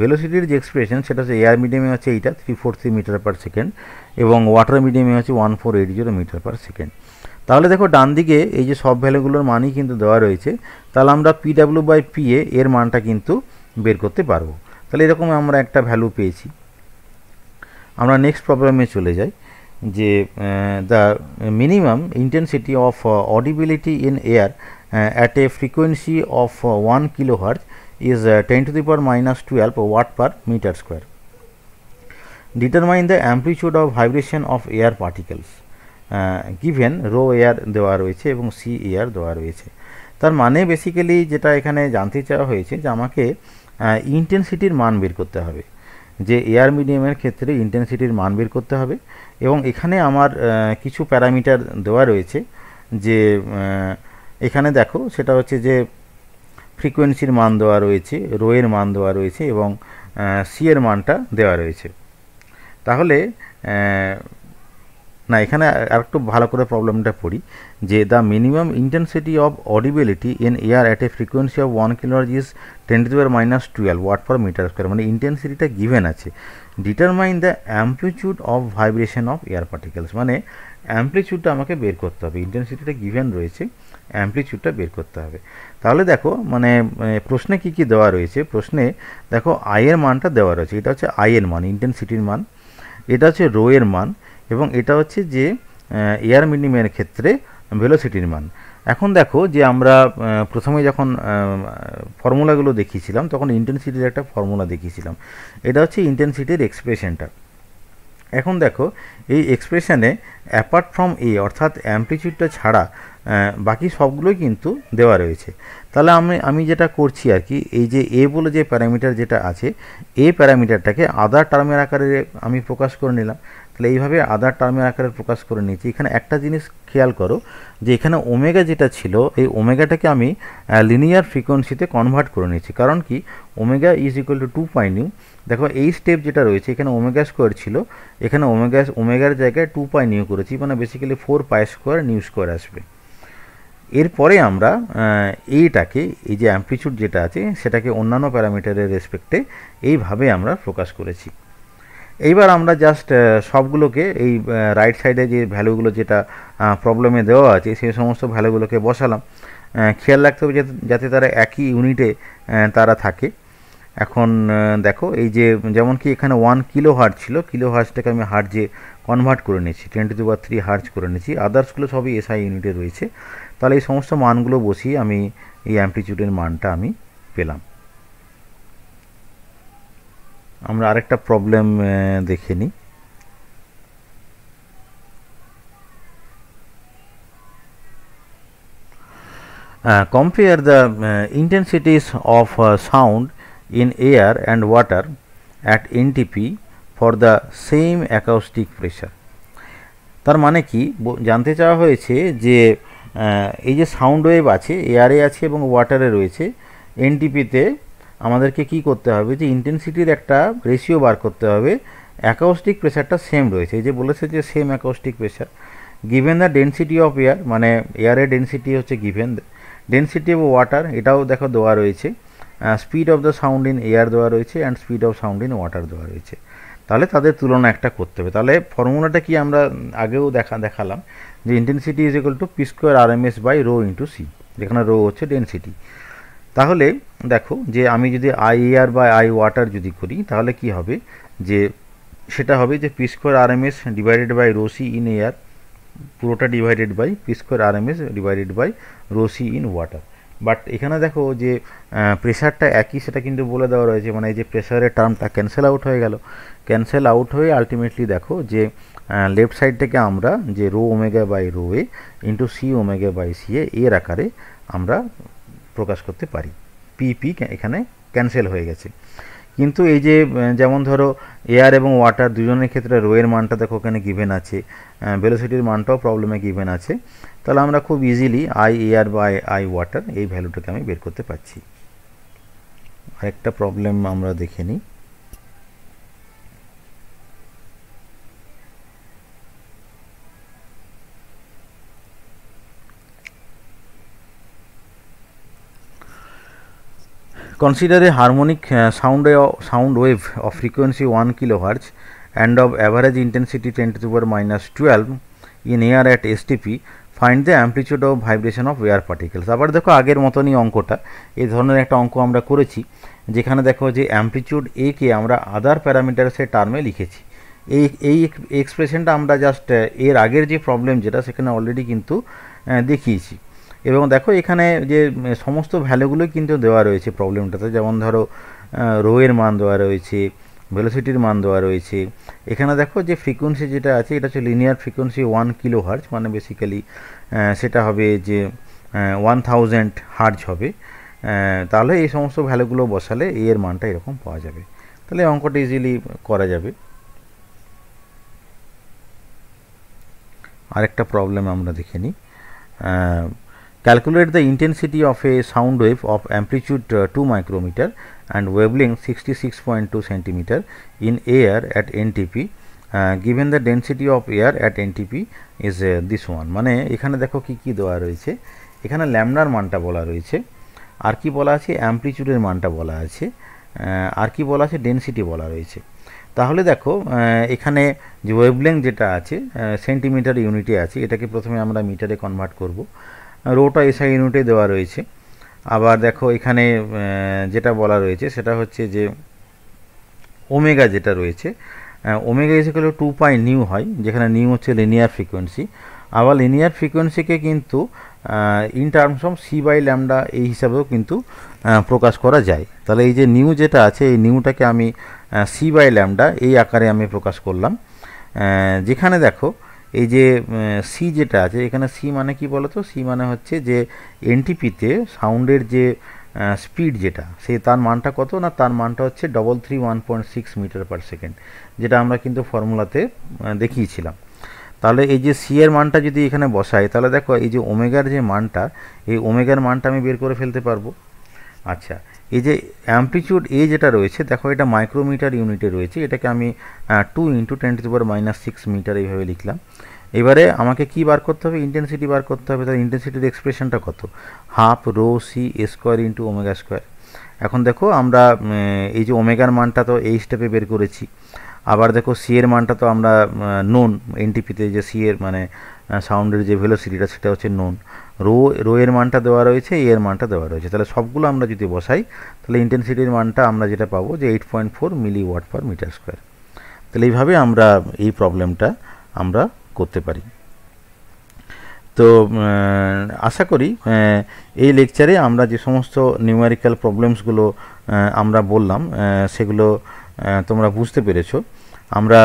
ভেলোসিটির যে এক্সপ্রেশন সেটা হচ্ছে এয়ার মিডিয়ামে হচ্ছে এইটা three four three metre per second এবং ওয়াটার মিডিয়ামে হচ্ছে one four eight zero metre per second তাহলে দেখো ডান দিকে এই যে সব ভ্যালুগুলোর মানই কিন্তু দেওয়া রয়েছে তাহলে আমরা পি ডাব্লিউ বাই পি এ এর মানটা কিন্তু বের করতে পারবো তাহলে এরকম আমরা একটা ভ্যালু পেয়েছি আমরা নেক্সট প্রবলেমে চলে যাই যে the minimum intensity of audibility in air at a frequency of one kilo hertz is ten to the power minus twelve watt per metre square determine the amplitude of vibration of air particles given rho air দেওয়া রয়েছে এবং C air দেওয়া রয়েছে তার মানে basically যেটা এখানে জানতে চাওয়া হয়েছে যে আমাকে ইন্টেন্সিটির uh, মান বের করতে হবে যে এয়ার মিডিয়ামের ক্ষেত্রে ইন্টেন্সিটির মান বের করতে হবে এবং এখানে আমার কিছু প্যারামিটার দেওয়া রয়েছে যে এখানে দেখো সেটা হচ্ছে যে ফ্রিকোয়েন্সির মান দেওয়া রয়েছে রোয়ের মান দেওয়া রয়েছে এবং সি এর মানটা দেওয়া রয়েছে তাহলে না এখানে আর আরেকটু ভালো করে প্রবলেমটা পড়ি যে the minimum intensity of audibility in air at a frequency of one kilohertz is ten to minus twelve watt per metre square মানে ইন্টেন্সিটিটা গিভেন আছে determine the amplitude of vibration of air particles মানে অ্যাম্পলিচিউডটা আমাকে বের করতে হবে ইন্টেন্সিটিটা given রয়েছে অ্যাম্পলিচিউডটা বের করতে হবে তাহলে দেখো মানে, মানে প্রশ্নে কি কি দেওয়া রয়েছে প্রশ্নে দেখো আয়ের মানটা দেওয়া রয়েছে এটা হচ্ছে আয়ের মান ইন্টেন্সিটির মান এটা হচ্ছে রোয়ের মান এবং এটা হচ্ছে যে এয়ার মিনিমের ক্ষেত্রে ভেলোসিটির মান এখন দেখো যে আমরা প্রথমে যখন ফর্মুলাগুলো দেখিয়েছিলাম তখন ইন্টেনসিটির একটা ফর্মুলা দেখিয়েছিলাম এটা হচ্ছে ইন্টেনসিটির এক্সপ্রেশনটা এখন দেখো এই এক্সপ্রেশনে অ্যাপার্ট ফ্রম এ অর্থাৎ অ্যাম্পলিচিউডটা ছাড়া বাকি সবগুলোই কিন্তু দেওয়া রয়েছে তাহলে আমি আমি যেটা করছি আর কি এই যে এ বলে যে প্যারামিটার যেটা আছে এ প্যারামিটারটাকে আদার টার্মের আকারে আমি প্রকাশ করে নিলাম তাহলে এইভাবে আদার টার্মের আকারে প্রকাশ করে নিয়েছি এখানে একটা জিনিস খেয়াল করো যে এখানে ওমেগা যেটা ছিল এই ওমেগাটাকে আমি লিনিয়ার ফ্রিকোয়েন্সিতে কনভার্ট করে নিয়েছি কারণ কি omega is equal to two pi nu দেখো এই স্টেপ যেটা রয়েছে এখানে ওমেগা স্কোয়ার ছিল এখানে ওমেগা ওমেগার জায়গায় টু পাই নিউ করেছি মানে basically four pi square nu square আসবে এরপরে আমরা এইটাকে এই যে অ্যাম্প্লিচিউড যেটা আছে সেটাকে অন্যান্য প্যারামিটারের রেসপেক্টে এইভাবে আমরা প্রকাশ করেছি এইবার আমরা জাস্ট সবগুলোকে এই রাইট সাইডে যে ভ্যালুগুলো যেটা প্রবলেমে দেওয়া আছে সেই সমস্ত ভ্যালুগুলোকে বসালাম খেয়াল রাখতে হবে যাতে তারা একই ইউনিটে তারা থাকে এখন দেখো এই যে যেমন কি এখানে ওয়ান কিলো হার্ট ছিল কিলো হার্টসটাকে আমি যে কনভার্ট করে নিয়েছি টেন টু বা থ্রি হার্জ করে নিয়েছি আদার্সগুলো সবই এসআই ইউনিটে রয়েছে তাহলে এই সমস্ত মানগুলো বসিয়ে আমি এই অ্যাম্পলিচিউডের মানটা আমি পেলাম আমরা আরেকটা প্রবলেম দেখে নিই compare the intensities of sound in air and water at NTP for the same acoustic pressure তার মানে কি জানতে চাওয়া হয়েছে যে এই যে সাউন্ড ওয়েভ আছে এয়ারে আছে এবং ওয়াটারে রয়েছে এনটিপিতে আমাদেরকে কি করতে হবে যে ইন্টেন্সিটির একটা রেশিও বার করতে হবে অ্যাকাউস্টিক প্রেশারটা সেম রয়েছে এই যে বলেছে যে same acoustic pressure given the density of air মানে এয়ারের ডেন্সিটি হচ্ছে গিভেন ডেন্সিটি অফ ওয়াটার এটাও দেখো দেওয়া রয়েছে speed of the sound in air দেওয়া রয়েছে and speed of sound in water দেওয়া রয়েছে তাহলে তাদের তুলনা একটা করতে হবে তাহলে ফর্মুলাটা কি আমরা আগেও দেখা দেখালাম যে intensity is equal to p square r M S by rho into c যেখানে রো হচ্ছে ডেন্সিটি তাহলে দেখো যে আমি যদি আই এয়ার বা আই ওয়াটার যদি করি তাহলে কি হবে যে সেটা হবে যে p square r M s divided by rho c in air পুরোটা divided by p square r M s divided by rho c in water but এখানে দেখো যে প্রেশারটা একই সেটা কিন্তু বলে দেওয়া রয়েছে মানে এই যে প্রেশারের টার্মটা ক্যান্সেল আউট হয়ে গেল ক্যান্সেল আউট হয়ে আলটিমেটলি দেখো যে লেফট সাইড থেকে আমরা যে rho omega by rho A into c omega by c A এর আকারে আমরা প্রকাশ করতে পারি পিপি এখানে ক্যান্সেল হয়ে গেছে কিন্তু এই যে যেমন ধরো এয়ার এবং ওয়াটার দুজনের ক্ষেত্রে রোয়ের মানটা দেখো এখানে গিভেন আছে ভেলোসিটির মানটাও প্রবলেমে গিভেন আছে তাহলে আমরা খুব ইজিলি আই এয়ার বা আই ওয়াটার এই ভ্যালুটাকে আমি বের করতে পারছি আরেকটা প্রবলেম আমরা দেখে নিই consider a harmonic sound sound wave of frequency one kilo hertz and of average intensity ten to the minus twelve in air at at STP find the amplitude of vibration of air particles আবার দেখো আগের মতনই অঙ্কটা এই ধরনের একটা অঙ্ক আমরা করেছি যেখানে দেখো যে অ্যাম্পলিচিউড এ কে আমরা আদার প্যারামিটার্সের টার্মে লিখেছি এই এই এক্সপ্রেশনটা আমরা জাস্ট uh, এর আগের যে প্রবলেম যেটা সেখানে অলরেডি কিন্তু uh, দেখিয়েছি এবং দেখো এখানে যে সমস্ত ভ্যালুগুলো কিন্তু দেওয়া রয়েছে প্রবলেমটাতে যেমন ধরো রোয়ের মান দেওয়া রয়েছে ভেলোসিটির মান দেওয়া রয়েছে এখানে দেখো যে ফ্রিকোয়েন্সি যেটা আছে এটা হচ্ছে linear frequency one kilo hertz মানে বেসিক্যালি সেটা হবে যে ওয়ান থাউজেন্ড হার্জ হবে তাহলে এই সমস্ত ভ্যালুগুলো বসালে এর মানটা এরকম পাওয়া যাবে তাহলে অঙ্কটা ইজিলি করা যাবে আরেকটা প্রবলেম আমরা দেখে নিই Calculate the intensity of a sound wave of amplitude uh, 2 micrometer and wavelength 66.2 centimeter in air at NTP. Uh, given the density of air at NTP is uh, this one. মানে এখানে দেখো কি কি দেওয়া রয়েছে এখানে ল্যামডার মানটা বলা রয়েছে আর কি বলা আছে অ্যাম্প্লিচিউডের মানটা বলা আছে আর কি বলা আছে ডেনসিটি বলা রয়েছে তাহলে দেখো এখানে যে ওয়েবলেং যেটা আছে সেন্টিমিটার ইউনিটে আছে এটাকে প্রথমে আমরা মিটারে কনভার্ট করব রোটা এসআই ইউনিটে দেওয়া রয়েছে আবার দেখো এখানে যেটা বলা রয়েছে সেটা হচ্ছে যে ওমেগা যেটা রয়েছে ওমেগা গেলে টু পাই নিউ হয় যেখানে নিউ হচ্ছে লিনিয়ার ফ্রিকোয়েন্সি আবার লিনিয়ার ফ্রিকোয়েন্সিকে কিন্তু in terms of c by lambda এই হিসাবেও কিন্তু প্রকাশ করা যায় তাহলে এই যে নিউ যেটা আছে এই নিউটাকে আমি সি বাই ল্যামডা এই আকারে আমি প্রকাশ করলাম যেখানে দেখো এই যে সি যেটা আছে এখানে সি মানে কি বলতো সি মানে হচ্ছে যে এনটিপিতে সাউন্ডের যে স্পিড যেটা সে তার মানটা কত না তার মানটা হচ্ছে double three one point six metre per second যেটা আমরা কিন্তু ফর্মুলাতে দেখিয়েছিলাম তাহলে এই যে সি এর মানটা যদি এখানে বসাই তাহলে দেখো এই যে ওমেগার যে মানটা এই ওমেগার মানটা আমি বের করে ফেলতে পারবো আচ্ছা এই যে অ্যাম্পলিচিউড এ যেটা রয়েছে দেখো এটা মাইক্রোমিটার ইউনিটে রয়েছে এটাকে আমি two into ten to minus six metre এইভাবে লিখলাম এবারে আমাকে কি বার করতে হবে ইন্টেন্সিটি বার করতে হবে তার ইন্টেন্সিটির এক্সপ্রেশনটা কত half rho c square into omega square এখন দেখো আমরা এই যে ওমেগার মানটা তো এই স্টেপে বের করেছি আবার দেখো সি এর মানটা তো আমরা নোন এনটিপিতে যে সি এর মানে সাউন্ডের যে ভেলোসিটিটা সেটা হচ্ছে নোন রো রো এর মানটা দেওয়া রয়েছে এ এর মানটা দেওয়া রয়েছে তাহলে সবগুলো আমরা যদি বসাই তাহলে ইন্টেন্সিটির মানটা আমরা যেটা পাবো যে eight point four milli watt per metre square তাহলে এইভাবে আমরা এই প্রবলেমটা আমরা করতে পারি তো আশা করি এই লেকচারে আমরা যে সমস্ত নিউমেরিক্যাল প্রবলেমসগুলো আমরা বললাম সেগুলো তোমরা বুঝতে পেরেছো আমরা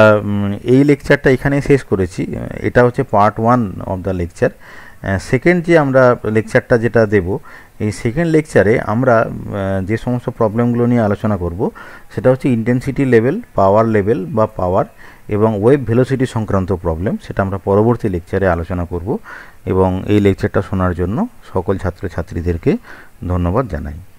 এই লেকচারটা এখানেই শেষ করেছি এটা হচ্ছে part one of the lecture second যে আমরা লেকচারটা যেটা দেব এই সেকেন্ড লেকচারে আমরা যে সমস্ত প্রবলেমগুলো নিয়ে আলোচনা করব সেটা হচ্ছে ইন্টেন্সিটি লেভেল পাওয়ার লেভেল বা পাওয়ার এবং ওয়েব ভেলোসিটি সংক্রান্ত প্রবলেম সেটা আমরা পরবর্তী লেকচারে আলোচনা করব এবং এই লেকচারটা শোনার জন্য সকল ছাত্রছাত্রীদেরকে ধন্যবাদ জানাই